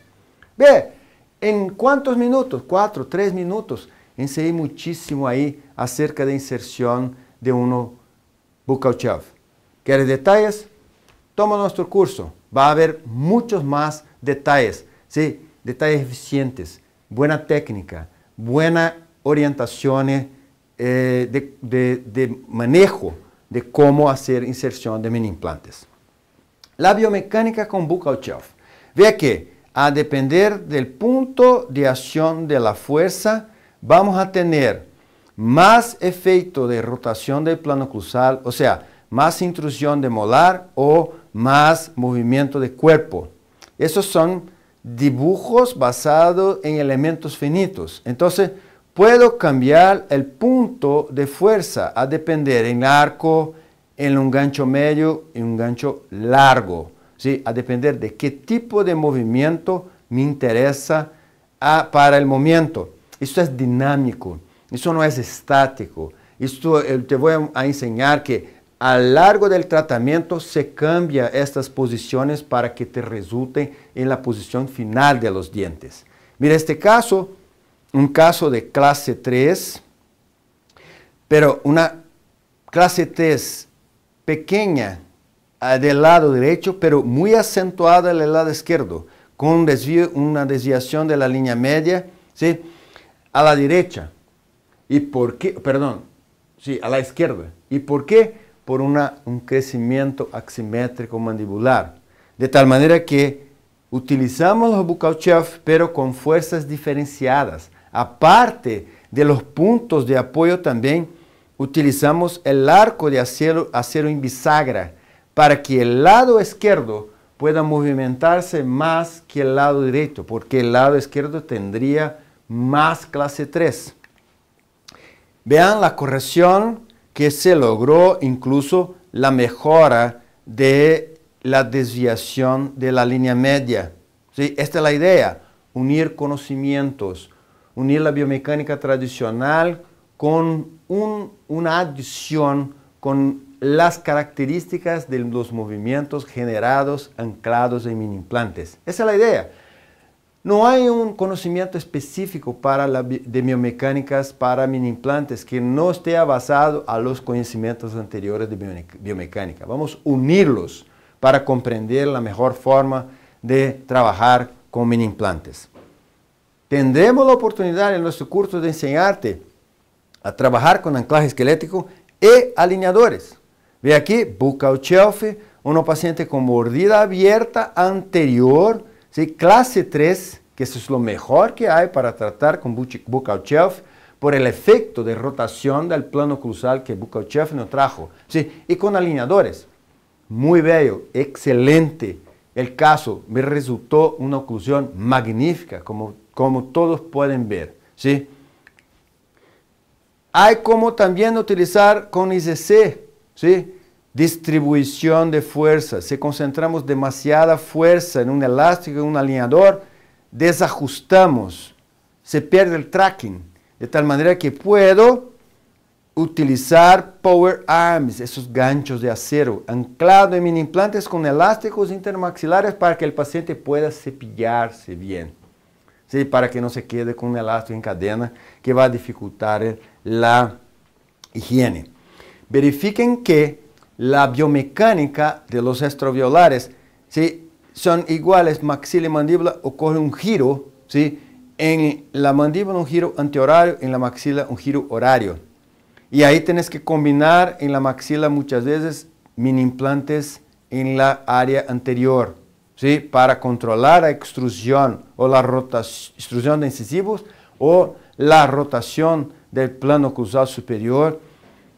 Ve, ¿en cuántos minutos? Cuatro, tres minutos. Enseñé muchísimo ahí acerca de inserción de uno chave ¿Quieres detalles? Toma nuestro curso. Va a haber muchos más detalles, ¿sí? detalles eficientes buena técnica, buenas orientaciones eh, de, manejo de cómo hacer inserción de mini implantes. La biomecánica con buccal shelf. Vea que a depender del punto de acción de la fuerza, vamos a tener más efecto de rotación del plano cruzal, o sea, más intrusión de molar o más movimiento de cuerpo. Esos son dibujos basados en elementos finitos. Entonces, puedo cambiar el punto de fuerza a depender en arco, en un gancho medio y un gancho largo. ¿sí? A depender de qué tipo de movimiento me interesa ah, para el momento. Esto es dinámico, esto no es estático. Esto eh, te voy a enseñar que a lo largo del tratamiento se cambia estas posiciones para que te resulten en la posición final de los dientes. Mira este caso, un caso de clase 3, pero una clase 3 pequeña ah, del lado derecho, pero muy acentuada del lado izquierdo, con una desviación de la línea media, ¿sí? A la derecha. ¿Y por qué? Perdón, sí, a la izquierda. ¿Y por qué? por un crecimiento aximétrico mandibular. De tal manera que utilizamos los Bukaushev, pero con fuerzas diferenciadas. Aparte de los puntos de apoyo también, utilizamos el arco de acero, acero en bisagra para que el lado izquierdo pueda movimentarse más que el lado derecho, porque el lado izquierdo tendría más clase 3. Vean la corrección que se logró incluso la mejora de la desviación de la línea media. Esta es la idea, unir conocimientos, unir la biomecánica tradicional con una adición con las características de los movimientos generados anclados en mini implantes. Esa es la idea. No hay un conocimiento específico para la, de biomecánicas para mini que no esté basado a los conocimientos anteriores de biomecánica. Vamos a unirlos para comprender la mejor forma de trabajar con mini implantes. Tendremos la oportunidad en nuestro curso de enseñarte a trabajar con anclaje esquelético e alineadores. Ve aquí, Bucal shelf, uno paciente con mordida abierta anterior ¿sí? Clase 3, que eso es lo mejor que hay para tratar con Bukachev por el efecto de rotación del plano cruzal que Bukachev nos trajo. ¿sí? Y con alineadores. Muy bello, excelente. El caso me resultó una oclusión magnífica, como, como todos pueden ver. ¿sí? Hay como también utilizar con ICC, ¿sí? distribución de fuerza, si concentramos demasiada fuerza en un elástico, en un alineador, desajustamos, se pierde el tracking, de tal manera que puedo utilizar power arms, esos ganchos de acero, anclado en mini implantes con elásticos intermaxilares para que el paciente pueda cepillarse bien. ¿sí? Para que no se quede con un elástico en cadena que va a dificultar la higiene. Verifiquen que la biomecánica de los estroviolares ¿sí? son iguales, maxila y mandíbula, ocurre un giro, ¿sí? en la mandíbula un giro antihorario, en la maxila un giro horario. Y ahí tienes que combinar en la maxila muchas veces mini implantes en la área anterior, ¿sí? para controlar la extrusión o la rotación, extrusión de incisivos o la rotación del plano cruzado superior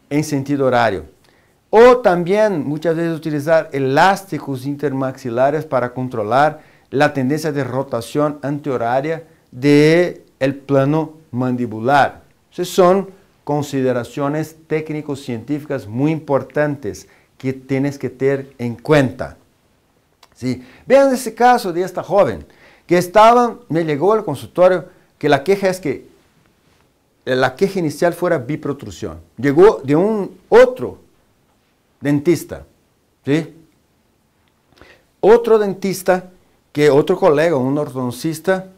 en sentido horario. O también muchas veces utilizar elásticos intermaxilares para controlar la tendencia de rotación antihoraria del el plano mandibular. son consideraciones técnico-científicas muy importantes que tienes que tener en cuenta. Vean ese caso de esta joven que estaba, me llegó al consultorio que la queja es que la queja inicial fuera biprotrusión. Llegó de un otro dentista. ¿sí? Otro dentista, que otro colega, un ortodoncista,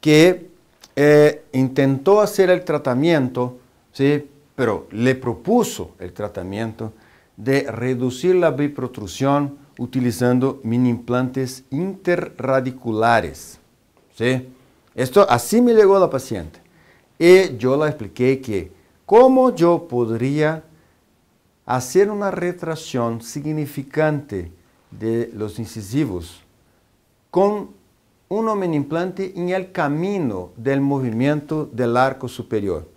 que eh, intentó hacer el tratamiento, ¿sí? pero le propuso el tratamiento de reducir la biprotrusión utilizando mini implantes interradiculares. ¿sí? Esto así me llegó a la paciente. Y yo la expliqué que cómo yo podría hacer una retracción significante de los incisivos con un mini en el camino del movimiento del arco superior.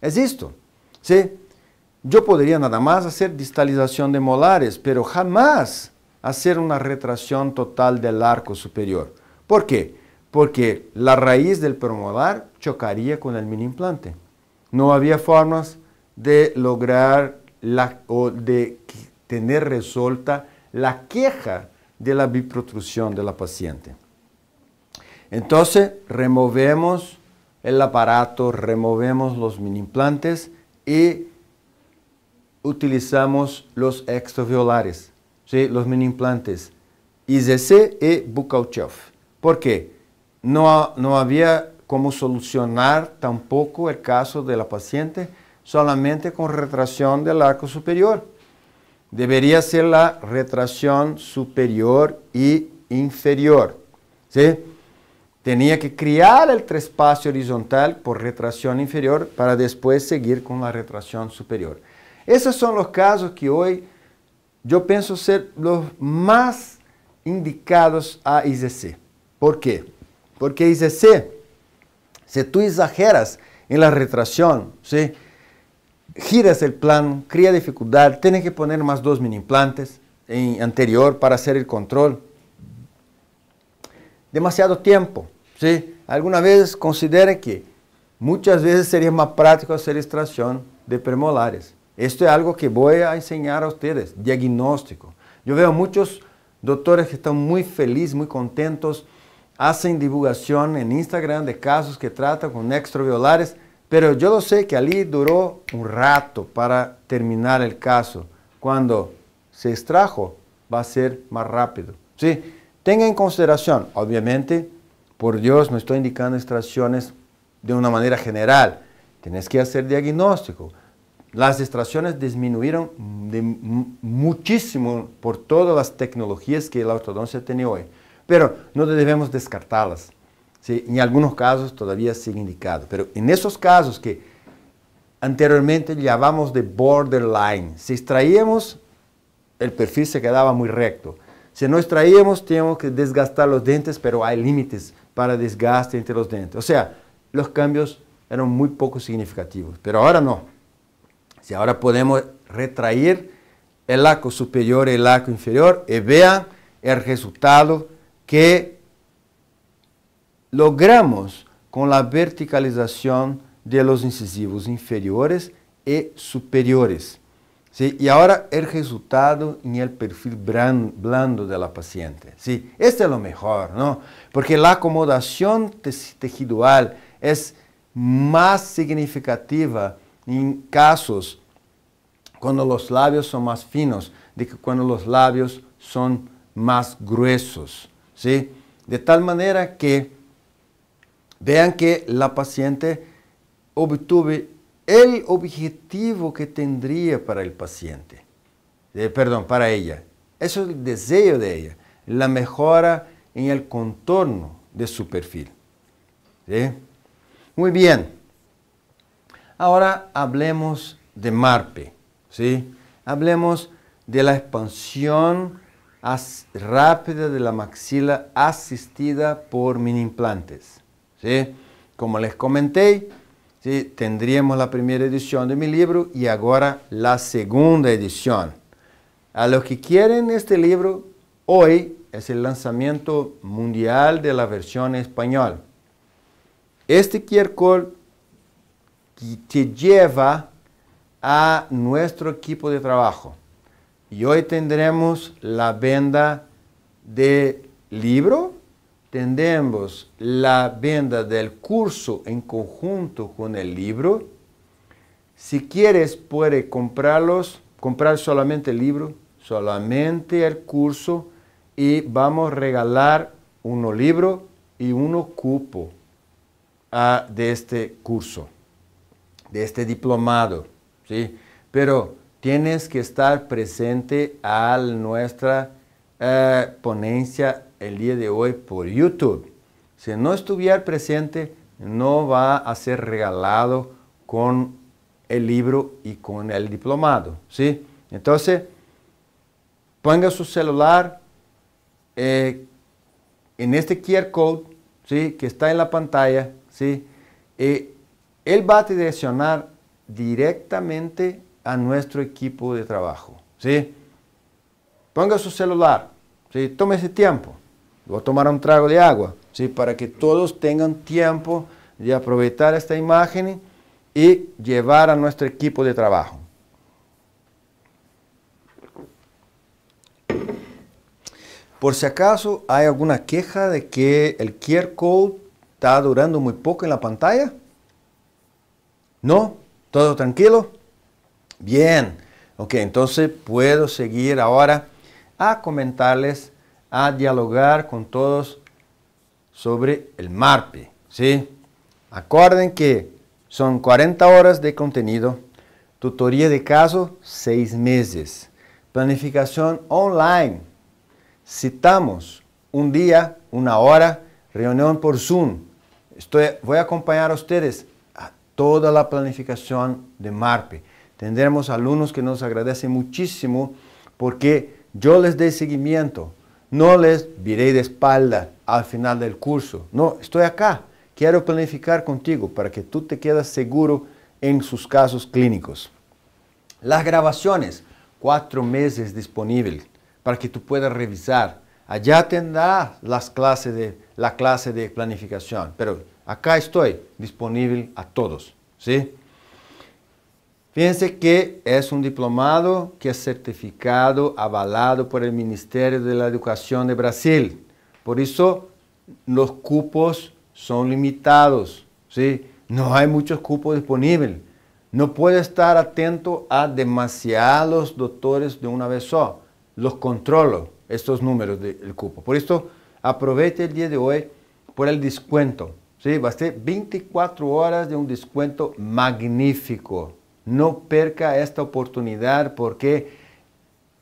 Es esto. Yo podría nada más hacer distalización de molares, pero jamás hacer una retracción total del arco superior. ¿Por qué? Porque la raíz del premolar chocaría con el mini implante. No había formas de lograr o de tener resuelta la queja de la biprotrusión de la paciente. Entonces, removemos el aparato, removemos los mini implantes y utilizamos los extraviolares, los mini implantes IZC y Bukauchev. ¿Por qué? no había cómo solucionar tampoco el caso de la paciente solamente con retracción del arco superior. Debería ser la retracción superior y inferior. ¿sí? Tenía que crear el trespacio horizontal por retracción inferior para después seguir con la retracción superior. Esos son los casos que hoy yo pienso ser los más indicados a ICC. ¿Por qué? Porque ICC, si tú exageras en la retracción, ¿sí? giras el plan, crea dificultad, tiene que poner más dos mini implantes en anterior para hacer el control. Demasiado tiempo, ¿sí? Alguna vez considere que muchas veces sería más práctico hacer extracción de premolares. Esto es algo que voy a enseñar a ustedes, diagnóstico. Yo veo muchos doctores que están muy felices, muy contentos, hacen divulgación en Instagram de casos que tratan con extraviolares, pero yo lo sé que allí duró un rato para terminar el caso. Cuando se extrajo, va a ser más rápido. ¿Sí? Tenga en consideración, obviamente, por Dios no estoy indicando extracciones de una manera general. Tienes que hacer diagnóstico. Las extracciones disminuyeron muchísimo por todas las tecnologías que la ortodoncia tiene hoy. Pero no debemos descartarlas en algunos casos todavía sigue indicado. Pero en esos casos que anteriormente llamamos de borderline, si extraíamos, el perfil se quedaba muy recto. Si no extraíamos, teníamos que desgastar los dientes, pero hay límites para desgaste entre los dientes. O sea, los cambios eran muy poco significativos, pero ahora no. Si ahora podemos retraer el arco superior y el arco inferior y vean el resultado que logramos con la verticalización de los incisivos inferiores y e superiores. Y ahora el resultado en el perfil blando de la paciente. ¿sí? Este es lo mejor, porque la acomodación tejidual es más significativa en casos cuando los labios son más finos de que cuando los labios son más gruesos. De tal manera que Vean que la paciente obtuvo el objetivo que tendría para el paciente, perdón, para ella. Eso es el deseo de ella, la mejora en el contorno de su perfil. Muy bien. Ahora hablemos de MARPE. ¿sí? Hablemos de la expansión rápida de la maxila asistida por mini implantes. Como les comenté, tendríamos la primera edición de mi libro y ahora la segunda edición. A los que quieren este libro, hoy es el lanzamiento mundial de la versión español. Este QR te lleva a nuestro equipo de trabajo. Y hoy tendremos la venda de libro tendemos la venda del curso en conjunto con el libro. Si quieres, puedes comprarlos, comprar solamente el libro, solamente el curso y vamos a regalar uno libro y uno cupo ah, de este curso, de este diplomado, ¿sí? Pero tienes que estar presente a nuestra eh, ponencia el día de hoy por YouTube. Si no estuviera presente, no va a ser regalado con el libro y con el diplomado, ¿sí? Entonces, ponga su celular eh, en este QR code, ¿sí? Que está en la pantalla, ¿sí? Eh, él va a direccionar directamente a nuestro equipo de trabajo, ¿sí? Ponga su celular, ¿sí? Tome ese tiempo. Voy a tomar un trago de agua, ¿sí? para que todos tengan tiempo de aprovechar esta imagen y llevar a nuestro equipo de trabajo. Por si acaso hay alguna queja de que el QR code está durando muy poco en la pantalla. ¿No? ¿Todo tranquilo? Bien. Ok, entonces puedo seguir ahora a comentarles a dialogar con todos sobre el MARPE. ¿sí? Acorden que son 40 horas de contenido, tutoría de caso 6 meses, planificación online. Citamos un día, una hora, reunión por Zoom. Estoy, voy a acompañar a ustedes a toda la planificación de MARPE. Tendremos alumnos que nos agradecen muchísimo porque yo les dé seguimiento no les viré de espalda al final del curso. No, estoy acá. Quiero planificar contigo para que tú te quedes seguro en sus casos clínicos. Las grabaciones, cuatro meses disponible para que tú puedas revisar. Allá tendrás las clases de, la clase de planificación, pero acá estoy disponible a todos. ¿sí? Fíjense que es un diplomado que es certificado, avalado por el Ministerio de la Educación de Brasil. Por eso los cupos son limitados, ¿sí? No hay muchos cupos disponibles. No puede estar atento a demasiados doctores de una vez solo. Los controlo, estos números del cupo. Por eso aproveche el día de hoy por el descuento. ¿sí? Va a ser 24 horas de un descuento magnífico. No perca esta oportunidad porque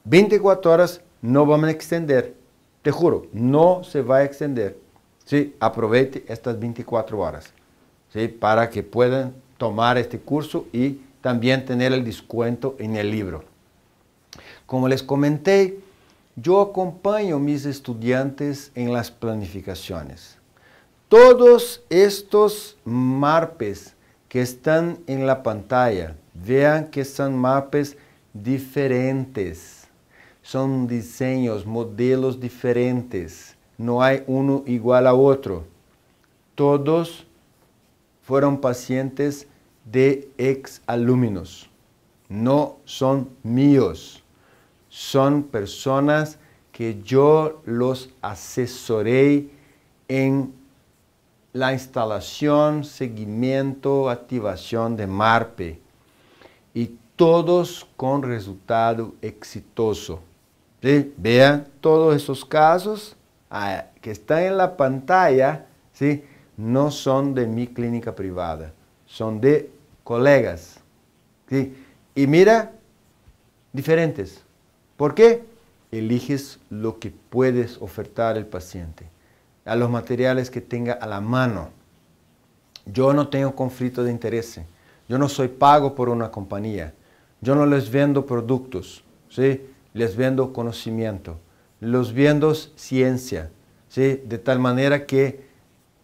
24 horas no van a extender. Te juro, no se va a extender. ¿sí? Aproveite estas 24 horas para que puedan tomar este curso y también tener el descuento en el libro. Como les comenté, yo acompaño a mis estudiantes en las planificaciones. Todos estos marpes que están en la pantalla Vean que son mapas diferentes, son diseños, modelos diferentes, no hay uno igual a otro. Todos fueron pacientes de ex alumnos, no son míos, son personas que yo los asesoré en la instalación, seguimiento, activación de MARPE todos con resultado exitoso. Vean todos esos casos ah, que están en la pantalla, no son de mi clínica privada, son de colegas. Y mira, diferentes. ¿Por qué? Eliges lo que puedes ofertar al paciente, a los materiales que tenga a la mano. Yo no tengo conflicto de interés, yo no soy pago por una compañía yo no les vendo productos, ¿sí? les vendo conocimiento, los vendo ciencia, de tal manera que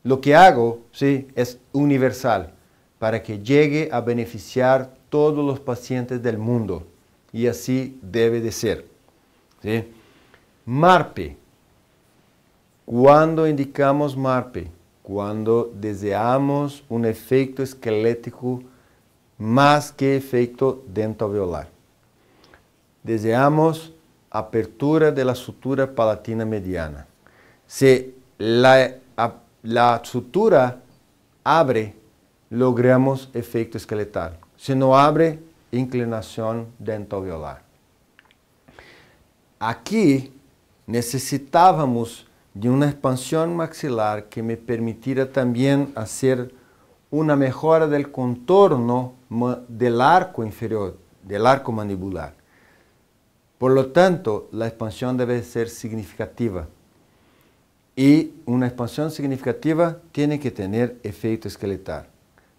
lo que hago ¿sí? es universal para que llegue a beneficiar todos los pacientes del mundo y así debe de ser. MARPE. Cuando indicamos MARPE, cuando deseamos un efecto esquelético más que efecto dentoviolar. Deseamos apertura de la sutura palatina mediana. Si la, sutura abre, logramos efecto esqueletal. Si no abre, inclinación dentoviolar. Aquí necesitábamos de una expansión maxilar que me permitiera también hacer una mejora del contorno del arco inferior, del arco mandibular. Por lo tanto, la expansión debe ser significativa. Y una expansión significativa tiene que tener efecto esqueletal.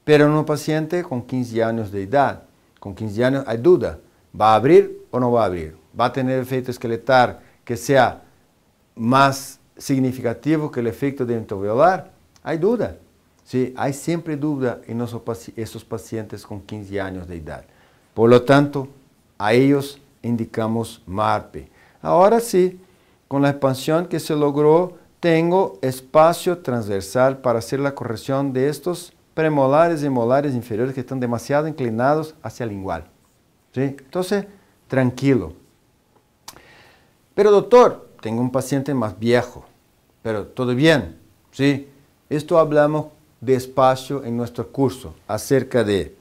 Pero en un paciente con 15 años de edad, con 15 años hay duda, ¿va a abrir o no va a abrir? ¿Va a tener efecto esqueletal que sea más significativo que el efecto de entoviolar. Hay duda. Sí, hay siempre duda en esos pacientes con 15 años de edad. Por lo tanto, a ellos indicamos MARPE. Ahora sí, con la expansión que se logró, tengo espacio transversal para hacer la corrección de estos premolares y molares inferiores que están demasiado inclinados hacia el lingual. ¿Sí? Entonces, tranquilo. Pero doctor, tengo un paciente más viejo, pero todo bien, ¿sí? Esto hablamos de espacio en nuestro curso acerca de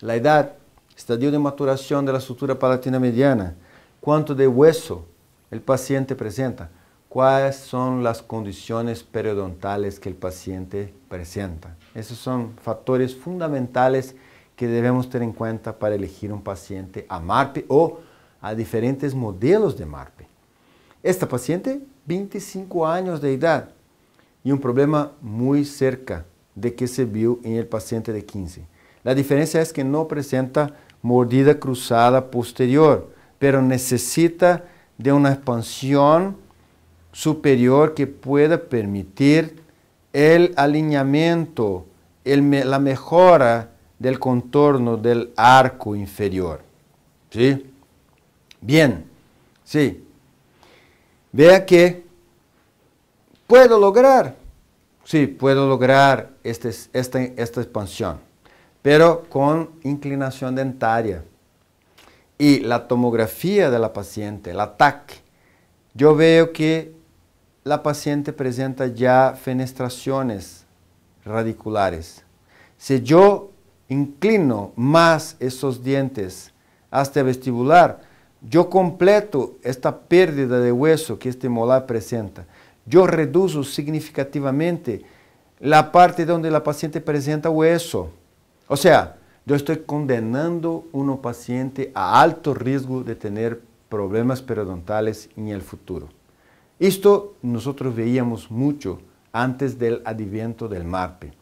la edad, estadio de maturación de la sutura palatina mediana, cuánto de hueso el paciente presenta, cuáles son las condiciones periodontales que el paciente presenta. Esos son factores fundamentales que debemos tener en cuenta para elegir un paciente a MARPE o a diferentes modelos de MARPE. Esta paciente, 25 años de edad y un problema muy cerca de que se vio en el paciente de 15. La diferencia es que no presenta mordida cruzada posterior, pero necesita de una expansión superior que pueda permitir el alineamiento, la mejora del contorno del arco inferior. ¿Sí? Bien, sí. Vea que puedo lograr sí, puedo lograr este esta, esta expansión, pero con inclinación dentaria. Y la tomografía de la paciente, el ataque, yo veo que la paciente presenta ya fenestraciones radiculares. Si yo inclino más esos dientes hasta el vestibular, yo completo esta pérdida de hueso que este molar presenta yo reduzo significativamente la parte donde la paciente presenta hueso. O sea, yo estoy condenando a un paciente a alto riesgo de tener problemas periodontales en el futuro. Esto nosotros veíamos mucho antes del advento del marPE,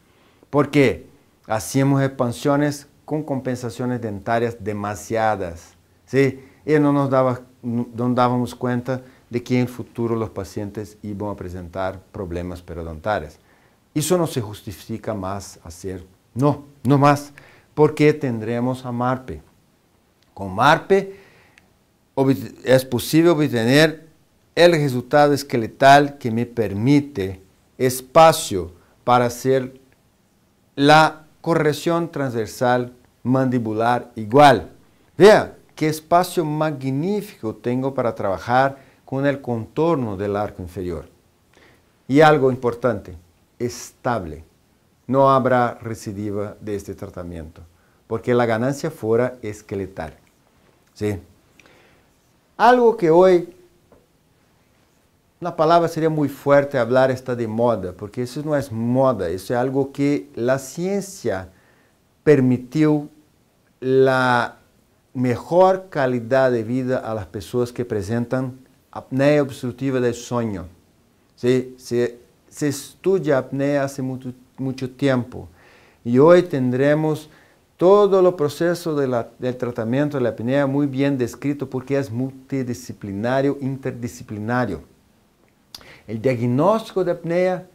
porque hacíamos expansiones con compensaciones dentarias demasiadas, ¿sí? Y no nos no dábamos cuenta de que en futuro los pacientes iban a presentar problemas periodontales. Eso no se justifica más hacer, no, no más, porque tendremos a MARPE. Con MARPE es posible obtener el resultado esqueletal que me permite espacio para hacer la corrección transversal mandibular igual. Vea qué espacio magnífico tengo para trabajar con el contorno del arco inferior. Y algo importante, estable. No habrá recidiva de este tratamiento, porque la ganancia fuera esqueletal. ¿Sí? Algo que hoy, una palabra sería muy fuerte hablar está de moda, porque eso no es moda, eso es algo que la ciencia permitió la mejor calidad de vida a las personas que presentan apnea obstructiva del sueño. Se, estudia apnea hace mucho, tiempo y hoy tendremos todo el proceso del tratamiento de la apnea muy bien descrito porque es multidisciplinario, interdisciplinario. El diagnóstico de apnea,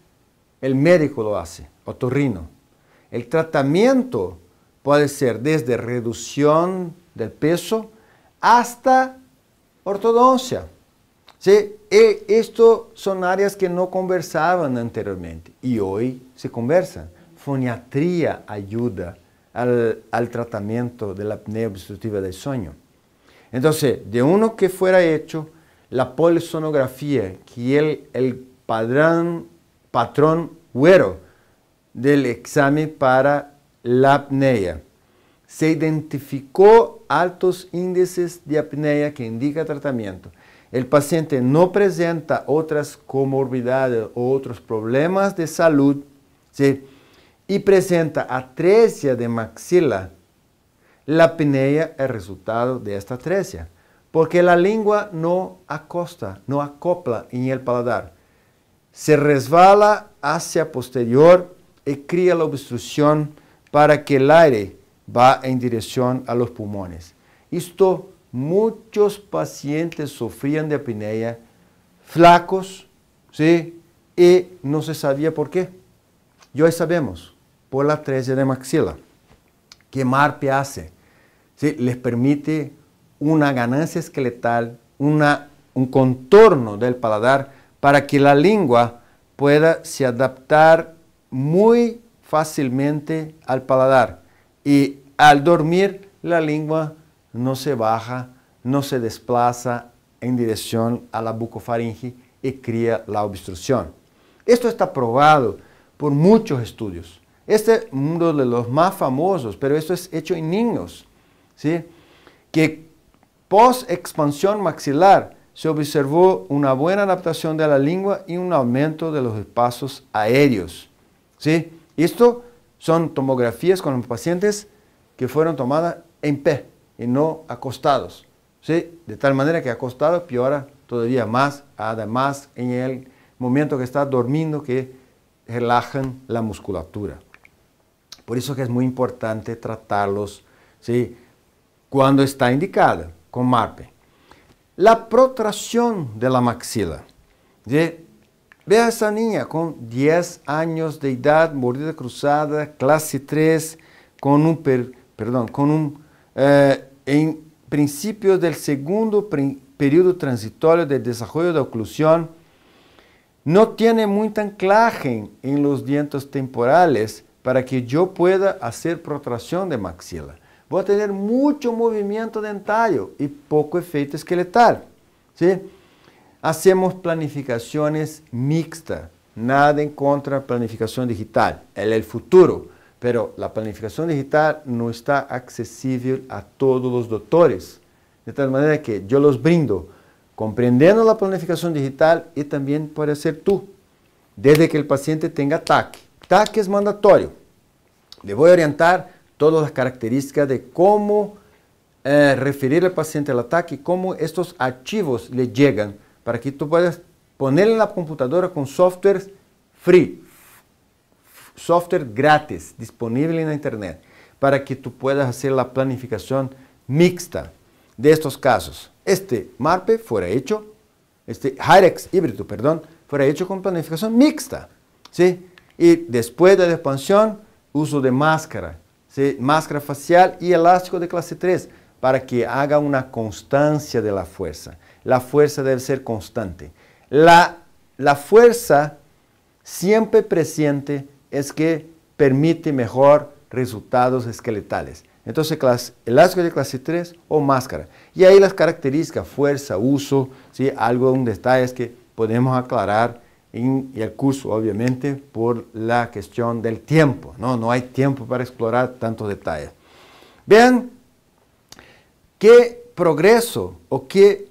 el médico lo hace, otorrino. El tratamiento puede ser desde reducción del peso hasta ortodoncia. ¿sí? E, esto son áreas que no conversaban anteriormente y hoy se conversan. Foniatría ayuda al, tratamiento de la apnea obstructiva del sueño. Entonces, de uno que fuera hecho, la polisonografía, que es el, el patrón güero del examen para la apnea. Se identificó altos índices de apnea que indica tratamiento el paciente no presenta otras comorbidades o otros problemas de salud y presenta atresia de maxila, la pinea es resultado de esta atresia, porque la lengua no acosta, no acopla en el paladar. Se resbala hacia posterior y crea la obstrucción para que el aire va en dirección a los pulmones. Esto muchos pacientes sufrían de apnea, flacos, ¿sí? Y no se sabía por qué. Y hoy sabemos, por la atresia de maxila, que MARPE hace, ¿sí? Les permite una ganancia esqueletal, un contorno del paladar para que la lengua pueda se adaptar muy fácilmente al paladar. Y al dormir, la lengua no se baja, no se desplaza en dirección a la bucofaringe y cría la obstrucción. Esto está probado por muchos estudios. Este es uno de los más famosos, pero esto es hecho en niños, ¿sí? que post expansión maxilar se observó una buena adaptación de la lengua y un aumento de los espacios aéreos. ¿sí? Esto son tomografías con los pacientes que fueron tomadas en P y no acostados. ¿sí? De tal manera que acostado piora todavía más, además en el momento que está durmiendo que relajan la musculatura. Por eso que es muy importante tratarlos ¿sí? cuando está indicada con MARPE. La protracción de la maxila. Ve a esa niña con 10 años de edad, mordida cruzada, clase 3, con un, perdón, con un eh, en principios del segundo periodo transitorio de desarrollo de oclusión, no tiene mucho anclaje en los dientes temporales para que yo pueda hacer protracción de maxila. Voy a tener mucho movimiento dentario y poco efecto esqueletal. ¿sí? Hacemos planificaciones mixtas, nada en contra de planificación digital, es el futuro pero la planificación digital no está accesible a todos los doctores. De tal manera que yo los brindo comprendiendo la planificación digital y también puede ser tú, desde que el paciente tenga TAC. TAC es mandatorio. Le voy a orientar todas las características de cómo eh, referir al paciente al ataque y cómo estos archivos le llegan para que tú puedas poner en la computadora con software free, software gratis disponible en la Internet para que tú puedas hacer la planificación mixta de estos casos. Este MARPE fuera hecho, este Hyrex híbrido, perdón, fuera hecho con planificación mixta. ¿sí? Y después de la expansión, uso de máscara, ¿sí? máscara facial y elástico de clase 3 para que haga una constancia de la fuerza. La fuerza debe ser constante. La, la fuerza siempre presente es que permite mejor resultados esqueletales. Entonces, el elástico de clase 3 o máscara. Y ahí las características, fuerza, uso, ¿sí? algo, un detalle es que podemos aclarar en el curso, obviamente, por la cuestión del tiempo. No, no hay tiempo para explorar tantos detalles. Vean qué progreso o qué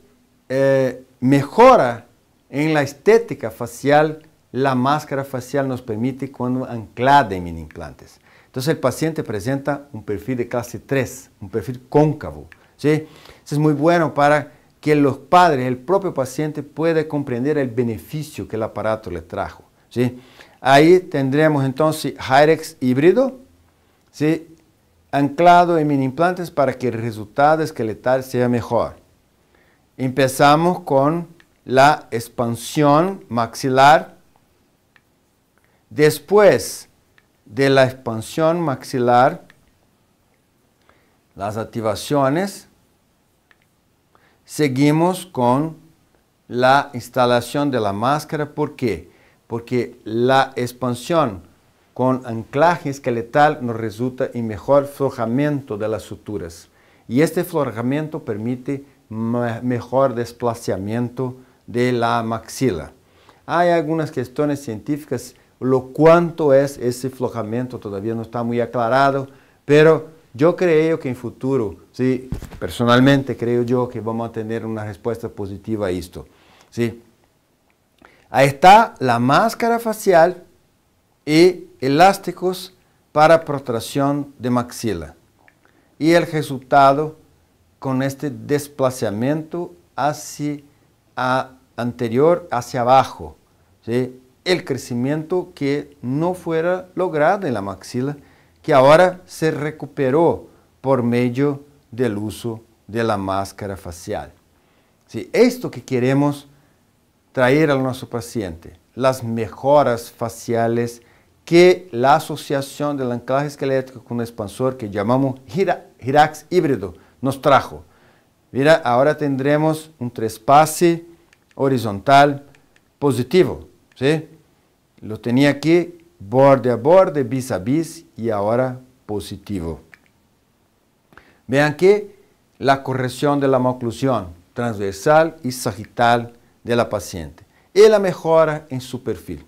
eh, mejora en la estética facial la máscara facial nos permite cuando anclada en mini implantes. Entonces el paciente presenta un perfil de clase 3, un perfil cóncavo. ¿sí? es muy bueno para que los padres, el propio paciente, pueda comprender el beneficio que el aparato le trajo. ¿sí? Ahí tendremos entonces Hyrex híbrido, ¿sí? anclado en mini implantes para que el resultado esqueletal sea mejor. Empezamos con la expansión maxilar Después de la expansión maxilar, las activaciones, seguimos con la instalación de la máscara. ¿Por qué? Porque la expansión con anclaje esqueletal nos resulta en mejor flojamiento de las suturas. Y este flojamiento permite mejor desplazamiento de la maxila. Hay algunas cuestiones científicas lo cuánto es ese aflojamiento todavía no está muy aclarado, pero yo creo que en futuro, sí, personalmente creo yo que vamos a tener una respuesta positiva a esto. ¿sí? Ahí está la máscara facial y elásticos para protracción de maxila. Y el resultado con este desplazamiento hacia anterior hacia abajo, ¿sí? el crecimiento que no fuera logrado en la maxila, que ahora se recuperó por medio del uso de la máscara facial. Sí, esto que queremos traer a nuestro paciente, las mejoras faciales que la asociación del anclaje esquelético con un expansor que llamamos Hirax híbrido nos trajo. Mira, ahora tendremos un trespase horizontal positivo, ¿sí? Lo tenía aquí borde a borde, bis a bis y ahora positivo. Vean que la corrección de la maloclusión transversal y sagital de la paciente y la mejora en su perfil.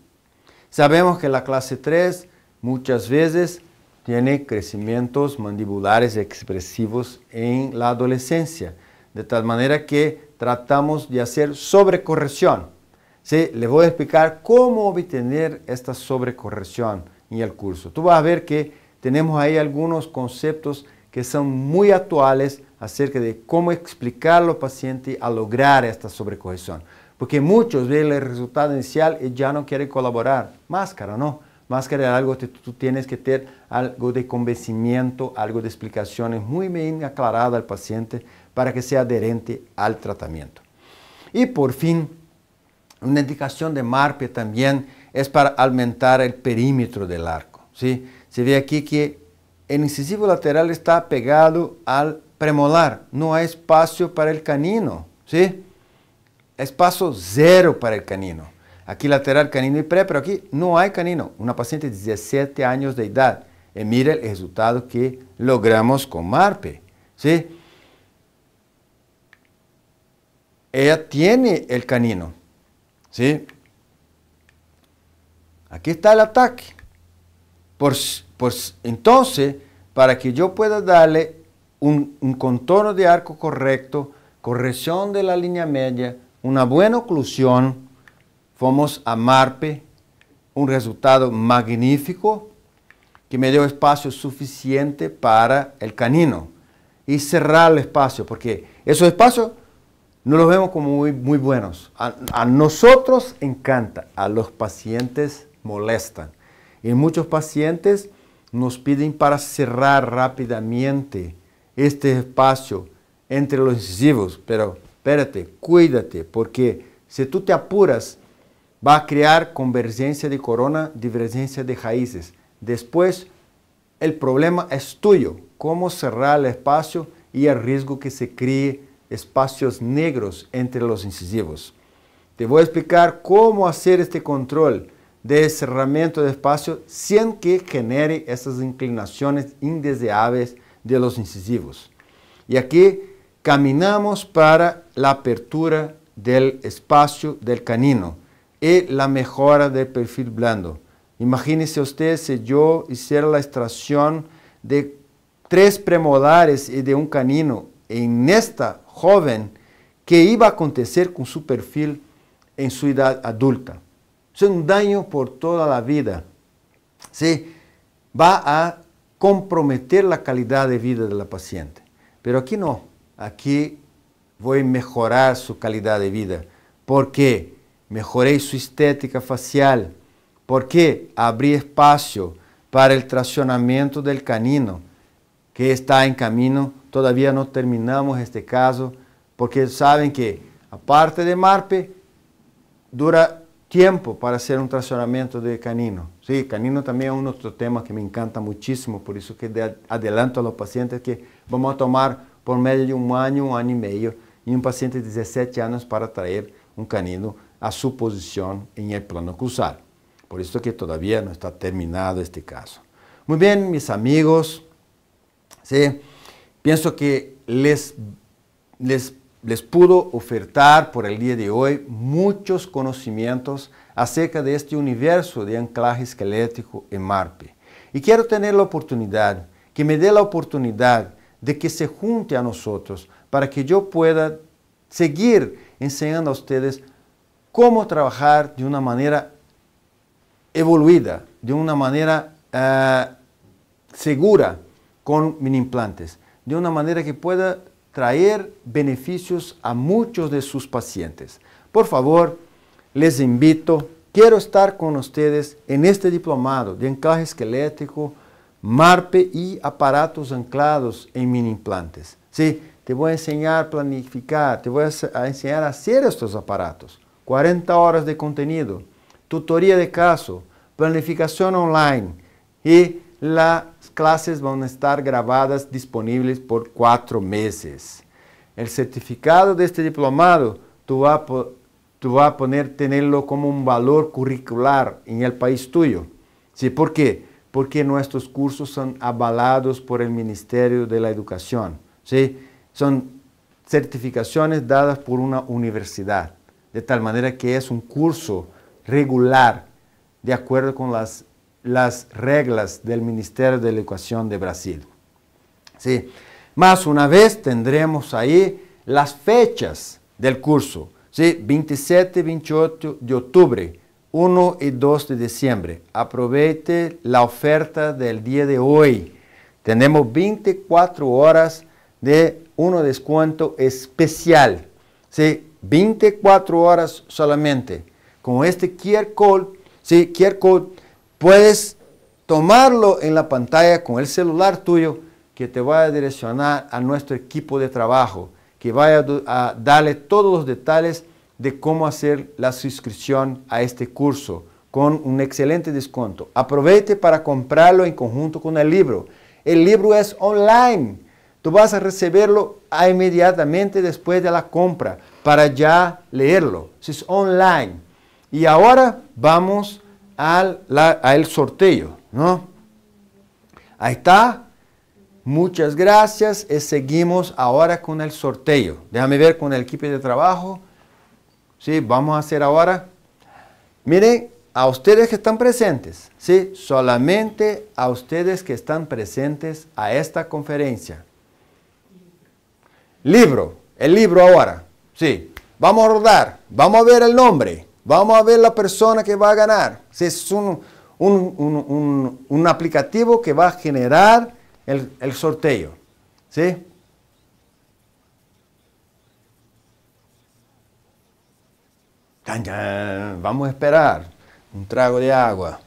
Sabemos que la clase 3 muchas veces tiene crecimientos mandibulares expresivos en la adolescencia, de tal manera que tratamos de hacer sobrecorrección ¿sí? Les voy a explicar cómo obtener esta sobrecorrección en el curso. Tú vas a ver que tenemos ahí algunos conceptos que son muy actuales acerca de cómo explicar al paciente a lograr esta sobrecorrección. Porque muchos ven el resultado inicial y ya no quieren colaborar. Máscara, no. Máscara es algo que tú tienes que tener algo de convencimiento, algo de explicaciones muy bien aclaradas al paciente para que sea adherente al tratamiento. Y por fin, una indicación de marpe también es para aumentar el perímetro del arco. ¿sí? Se ve aquí que el incisivo lateral está pegado al premolar, no hay espacio para el canino. ¿sí? Espacio cero para el canino. Aquí lateral, canino y pre, pero aquí no hay canino. Una paciente de 17 años de edad. Y mira el resultado que logramos con MARPE. ¿sí? Ella tiene el canino, ¿Sí? Aquí está el ataque. Por, entonces, para que yo pueda darle un, contorno de arco correcto, corrección de la línea media, una buena oclusión, fomos a Marpe, un resultado magnífico que me dio espacio suficiente para el canino y cerrar el espacio, porque esos espacios no los vemos como muy, buenos. A, nosotros encanta, a los pacientes molestan. Y muchos pacientes nos piden para cerrar rápidamente este espacio entre los incisivos, pero espérate, cuídate, porque si tú te apuras, va a crear convergencia de corona, divergencia de raíces. Después, el problema es tuyo, cómo cerrar el espacio y el riesgo que se críe espacios negros entre los incisivos. Te voy a explicar cómo hacer este control de cerramiento de espacio sin que genere esas inclinaciones indeseables de los incisivos. Y aquí caminamos para la apertura del espacio del canino y la mejora del perfil blando. Imagínese usted si yo hiciera la extracción de tres premolares y de un canino en esta joven que iba a acontecer con su perfil en su edad adulta. Es un daño por toda la vida. ¿sí? Va a comprometer la calidad de vida de la paciente. Pero aquí no. Aquí voy a mejorar su calidad de vida. Porque mejoré su estética facial. Porque abrí espacio para el traccionamiento del canino está en camino. Todavía no terminamos este caso porque saben que aparte de Marpe, dura tiempo para hacer un traccionamiento de Canino. Sí, Canino también es un otro tema que me encanta muchísimo, por eso que adelanto a los pacientes que vamos a tomar por medio de un año, un año y medio, y un paciente de 17 años para traer un canino a su posición en el plano cruzal. Por eso que todavía no está terminado este caso. Muy bien, mis amigos, Pienso que les, les, pudo ofertar por el día de hoy muchos conocimientos acerca de este universo de anclaje esquelético en Marte. Y quiero tener la oportunidad, que me dé la oportunidad de que se junte a nosotros para que yo pueda seguir enseñando a ustedes cómo trabajar de una manera evoluida, de una manera eh, segura con implantes de una manera que pueda traer beneficios a muchos de sus pacientes. Por favor, les invito, quiero estar con ustedes en este diplomado de encaje esquelético, MARPE y aparatos anclados en implantes Sí, te voy a enseñar a planificar, te voy a enseñar a hacer estos aparatos. 40 horas de contenido, tutoría de caso, planificación online y la clases van a estar grabadas disponibles por cuatro meses. El certificado de este diplomado, tú vas a poner tenerlo como un valor curricular en el país tuyo. ¿Sí? ¿Por qué? Porque nuestros cursos son avalados por el Ministerio de la Educación. ¿sí? Son certificaciones dadas por una universidad, de tal manera que es un curso regular de acuerdo con las las reglas del Ministerio de Educación de Brasil. ¿Sí? Más una vez tendremos ahí las fechas del curso, ¿sí? 27 28 de octubre, 1 y 2 de diciembre. Aproveite la oferta del día de hoy. Tenemos 24 horas de un descuento especial. ¿sí? 24 horas solamente. Con este QR code, ¿sí? QR code puedes tomarlo en la pantalla con el celular tuyo que te va a direccionar a nuestro equipo de trabajo, que vaya a darle todos los detalles de cómo hacer la suscripción a este curso con un excelente descuento. Aproveite para comprarlo en conjunto con el libro. El libro es online. Tú vas a recibirlo inmediatamente después de la compra para ya leerlo. Es online. Y ahora vamos al, sorteo, ¿no? Ahí está. Muchas gracias. Y eh, seguimos ahora con el sorteo. Déjame ver con el equipo de trabajo. Sí, vamos a hacer ahora. Miren, a ustedes que están presentes, sí, solamente a ustedes que están presentes a esta conferencia. Libro, el libro ahora, sí. Vamos a rodar, vamos a ver el nombre. Vamos a ver la persona que va a ganar. es un, aplicativo que va a generar el, el sorteo. ¿Sí? Vamos a esperar un trago de agua.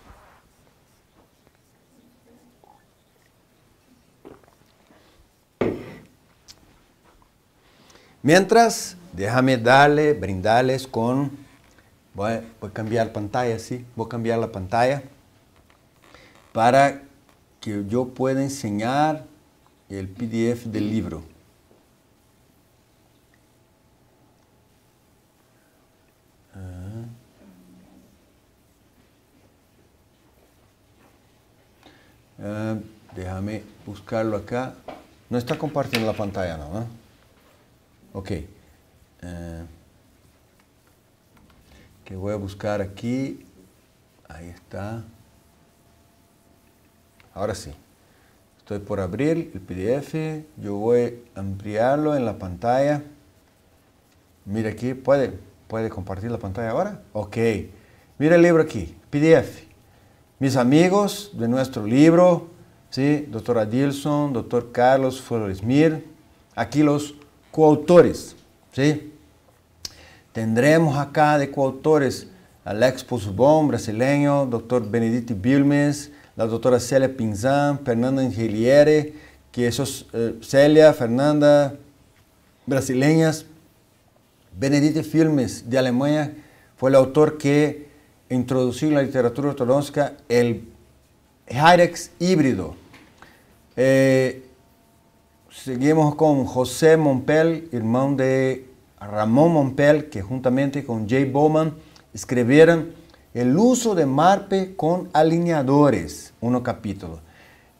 Mientras, déjame darle, brindarles con Voy a, cambiar pantalla, sí. Voy a cambiar la pantalla para que yo pueda enseñar el PDF del libro. Ah. Ah, déjame buscarlo acá. No está compartiendo la pantalla, ¿no? Ok. Ah que voy a buscar aquí. Ahí está. Ahora sí. Estoy por abrir el PDF. Yo voy a ampliarlo en la pantalla. Mira aquí, ¿puede, ¿puede compartir la pantalla ahora? Ok. Mira el libro aquí, PDF. Mis amigos de nuestro libro, ¿sí? Doctor Adilson, doctor Carlos Flores aquí los coautores, ¿sí? Tendremos acá de coautores Alex Pozubón, brasileño, doctor Benedito Bilmes, la doctora Celia Pinzán, Fernanda Engeliere, que esos, eh, Celia, Fernanda, brasileñas. Benedito Filmes, de Alemania, fue el autor que introdujo en la literatura ortodoxa el Hyrex híbrido. Eh, seguimos con José Montpel, hermano de Ramón Montpel, que juntamente con Jay Bowman escribieron El uso de MARPE con alineadores, uno capítulo.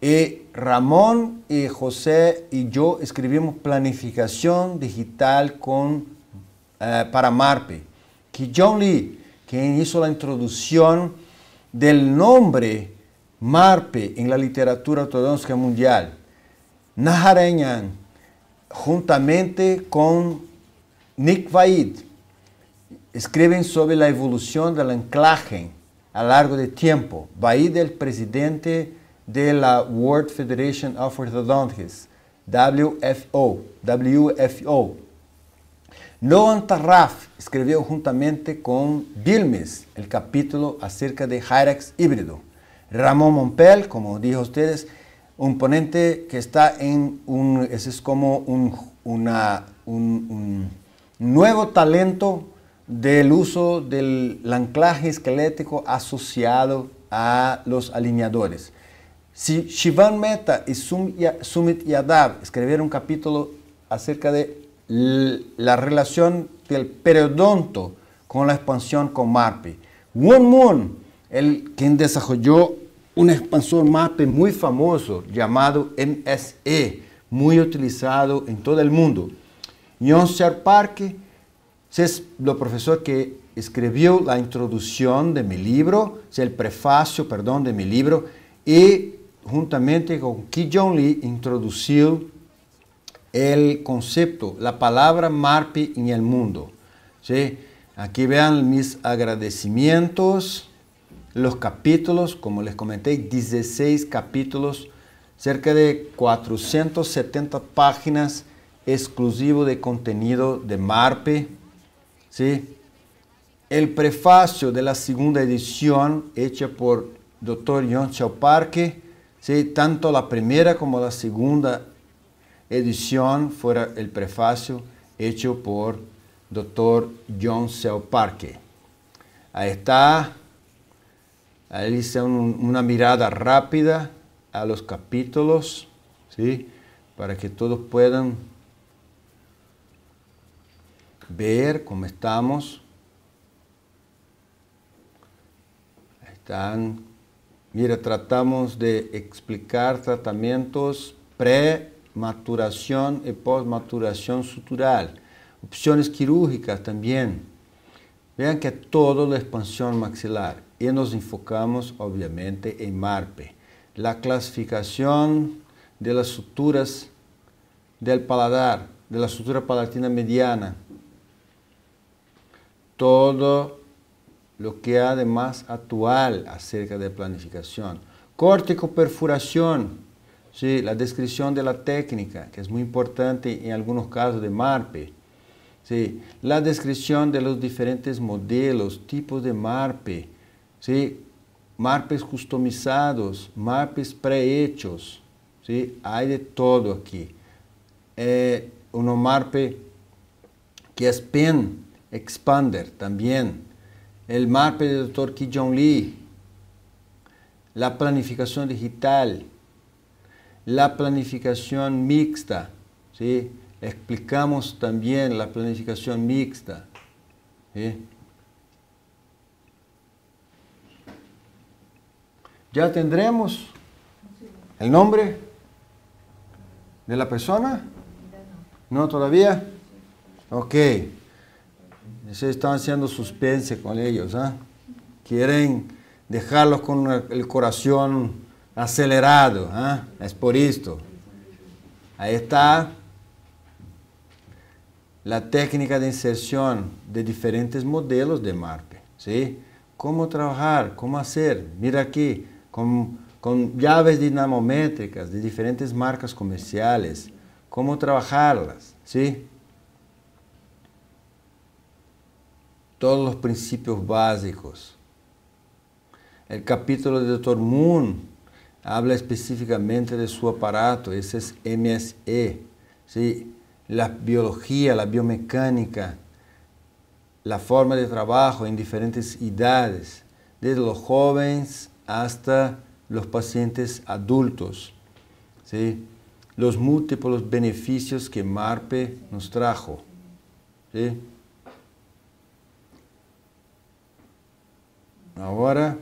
Y Ramón y José y yo escribimos planificación digital con, eh, para MARPE. Que John Lee, quien hizo la introducción del nombre MARPE en la literatura ortodoxa mundial, Najareñan juntamente con Nick Vaid escriben sobre la evolución del anclaje a largo de tiempo. Vaid, el presidente de la World Federation of Orthodontists, WFO, WFO. Noam Tarraf escribió juntamente con Vilmes el capítulo acerca de Hyrax híbrido. Ramón Montpel, como dijo ustedes, un ponente que está en un, ese es como una, un nuevo talento del uso del anclaje esquelético asociado a los alineadores. Si Shivan Mehta y Sumit Yadav escribieron un capítulo acerca de la relación del periodonto con la expansión con marpi Won Moon, el quien desarrolló un expansor marpe muy famoso llamado MSE, muy utilizado en todo el mundo. John Parque es el profesor que escribió la introducción de mi libro, es el prefacio, perdón, de mi libro, y juntamente con Ki Jong Lee introdució el concepto, la palabra MARPI en el mundo. ¿sí? Aquí vean mis agradecimientos, los capítulos, como les comenté, 16 capítulos, cerca de 470 páginas exclusivo de contenido de MARPE. ¿sí? El prefacio de la segunda edición, hecha por Dr. John Chauparque, ¿sí? tanto la primera como la segunda edición fuera el prefacio hecho por Dr. John Parque. Ahí está. Ahí hice una mirada rápida a los capítulos, ¿sí? para que todos puedan ver cómo estamos. Están, mira, tratamos de explicar tratamientos prematuración y postmaturación sutural, opciones quirúrgicas también. Vean que todo la expansión maxilar y nos enfocamos obviamente en MARPE. La clasificación de las suturas del paladar, de la sutura palatina mediana, todo lo que hay de más actual acerca de planificación. Córtico perforación, sí, la descripción de la técnica, que es muy importante en algunos casos de MARPE. Sí, la descripción de los diferentes modelos, tipos de MARPE, sí, MARPES customizados, MARPES prehechos, ¿sí? hay de todo aquí. Eh, uno un MARPE que es PEN, Expander también, el mapa pues, del doctor Ki Jong Lee, la planificación digital, la planificación mixta, ¿sí? explicamos también la planificación mixta. ¿Ya tendremos el nombre de la persona? No, todavía. Ok se están haciendo suspense con ellos. ¿ah? Quieren dejarlos con el corazón acelerado. ¿ah? Es por esto. Ahí está la técnica de inserción de diferentes modelos de MARPE. ¿sí? Cómo trabajar, cómo hacer. Mira aquí, con, con llaves dinamométricas de diferentes marcas comerciales. Cómo trabajarlas. ¿sí? todos los principios básicos. El capítulo del Dr. Moon habla específicamente de su aparato, ese es MSE, ¿sí? la biología, la biomecánica, la forma de trabajo en diferentes edades, desde los jóvenes hasta los pacientes adultos, ¿sí? los múltiples beneficios que MARPE nos trajo. ¿sí? Ahora,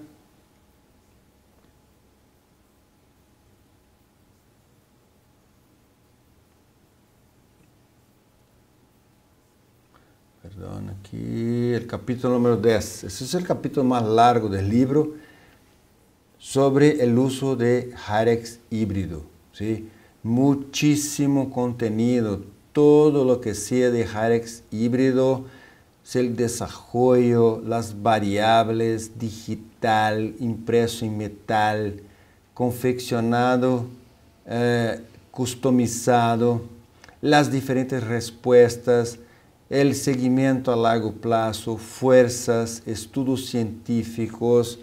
perdón, aquí el capítulo número 10. Ese es el capítulo más largo del libro sobre el uso de Jarex híbrido. Muchísimo contenido, todo lo que sea de Harex híbrido el desarrollo, las variables digital, impreso en metal, confeccionado, eh, customizado, las diferentes respuestas, el seguimiento a largo plazo, fuerzas, estudios científicos.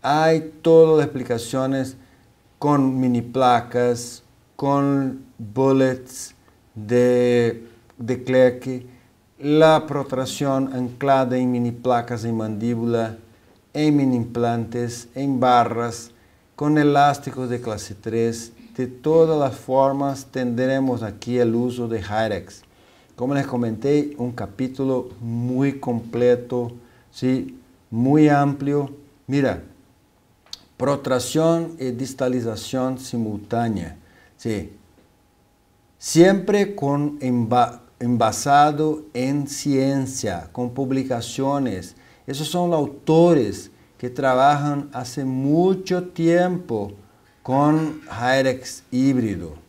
Hay todas las explicaciones con mini placas, con bullets de, de la protracción anclada en mini placas en mandíbula, en mini implantes, en barras, con elásticos de clase 3. De todas las formas tendremos aquí el uso de Hyrex. Como les comenté, un capítulo muy completo, ¿sí? muy amplio. Mira, protracción y distalización simultánea. ¿sí? Siempre con, basado en ciencia, con publicaciones. Esos son los autores que trabajan hace mucho tiempo con Hyrex híbrido.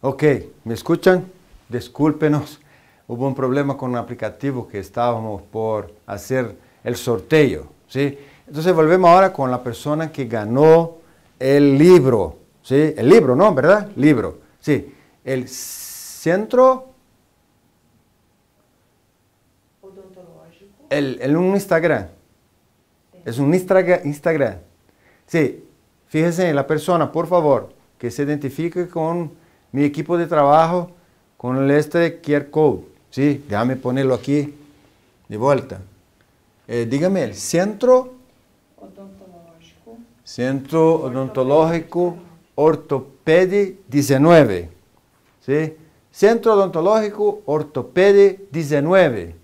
Ok, ¿me escuchan? Discúlpenos, hubo un problema con un aplicativo que estábamos por hacer el sorteo, ¿sí? Entonces volvemos ahora con la persona que ganó el libro, ¿sí? El libro, ¿no? ¿Verdad? Libro, sí. El centro... El, un Instagram. Es un Instagram, Instagram. Sí, fíjense en la persona, por favor, que se identifique con mi equipo de trabajo con el este QR code. Sí, déjame ponerlo aquí de vuelta. Eh, dígame, el centro odontológico. Centro odontológico ortopede 19. ¿Sí? Centro odontológico ortopedia 19.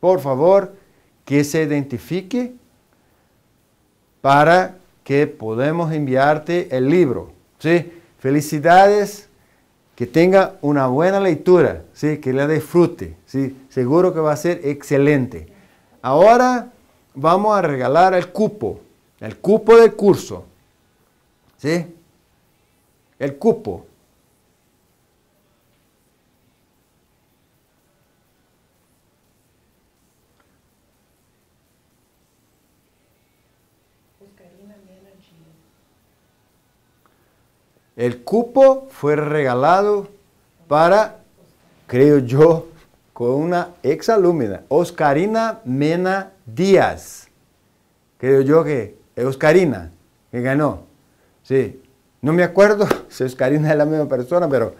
Por favor, que se identifique para que podamos enviarte el libro. ¿Sí? Felicidades, que tenga una buena lectura, ¿sí? que la disfrute, ¿sí? seguro que va a ser excelente. Ahora vamos a regalar el cupo, el cupo del curso. ¿sí? El cupo. El cupo fue regalado para, creo yo, con una exalumna, Oscarina Mena Díaz. Creo yo que Oscarina, que ganó. Sí, no me acuerdo si Oscarina es la misma persona, pero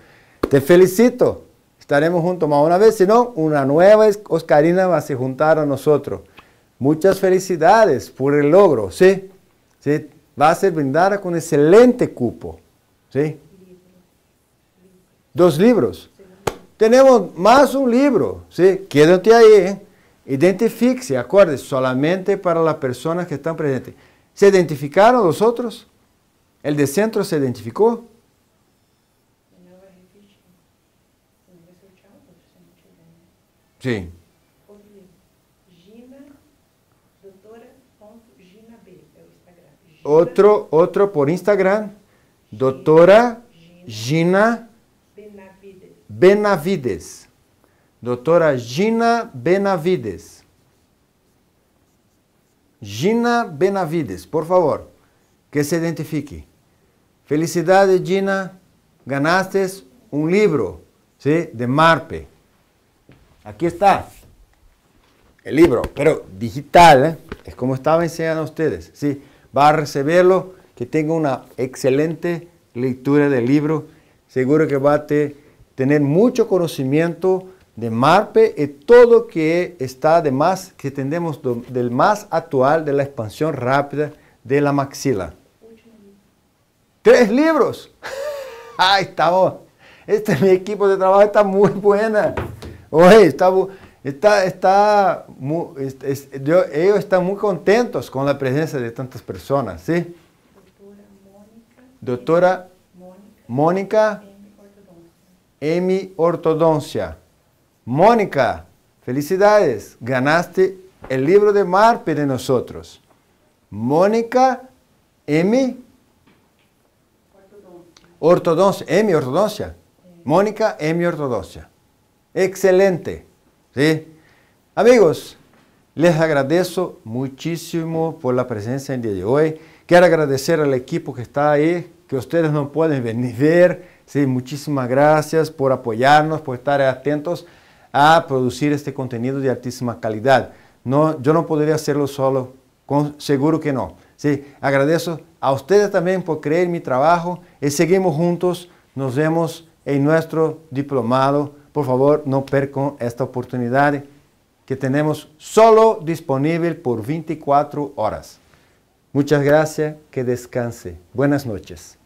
te felicito. Estaremos juntos más una vez, si no, una nueva Oscarina va a se juntar a nosotros. Muchas felicidades por el logro, ¿sí? Va a ser brindada con excelente cupo. Dos libros. Tenemos más un libro, ¿sí? Quédate ahí, ¿eh? Identifique, acuerde, solamente para las personas que están presentes. ¿Se identificaron los otros? ¿El de centro se identificó? Sí. Otro, otro por Instagram. Doctora Gina Benavides. Doctora Gina Benavides. Gina Benavides, por favor, que se identifique. Felicidades, Gina. Ganaste un libro ¿sí? de Marpe. Aquí está el libro, pero digital, ¿eh? es como estaba enseñando a ustedes. ¿sí? Va a recibirlo que tenga una excelente lectura del libro. Seguro que va a tener mucho conocimiento de MARPE y todo que está de más, que tenemos del más actual de la expansión rápida de la maxila. Tres libros. Ah estamos. Este mi equipo de trabajo está muy buena. Oye, está, está, ellos están muy contentos con la presencia de tantas personas, ¿sí? Doctora Mónica M. Ortodoncia. Mónica, felicidades, ganaste el libro de Marpe de nosotros. Mónica M. Ortodoncia. M. Ortodoncia. Mónica M. Ortodoncia. Excelente. ¿Sí? Amigos, les agradezco muchísimo por la presencia el día de hoy. Quiero agradecer al equipo que está ahí que ustedes no pueden venir ver. muchísimas gracias por apoyarnos, por estar atentos a producir este contenido de altísima calidad. No, yo no podría hacerlo solo, seguro que no. Sí, agradezco a ustedes también por creer mi trabajo y seguimos juntos. Nos vemos en nuestro diplomado. Por favor, no percon esta oportunidad que tenemos solo disponible por 24 horas. Muchas gracias, que descanse. Buenas noches.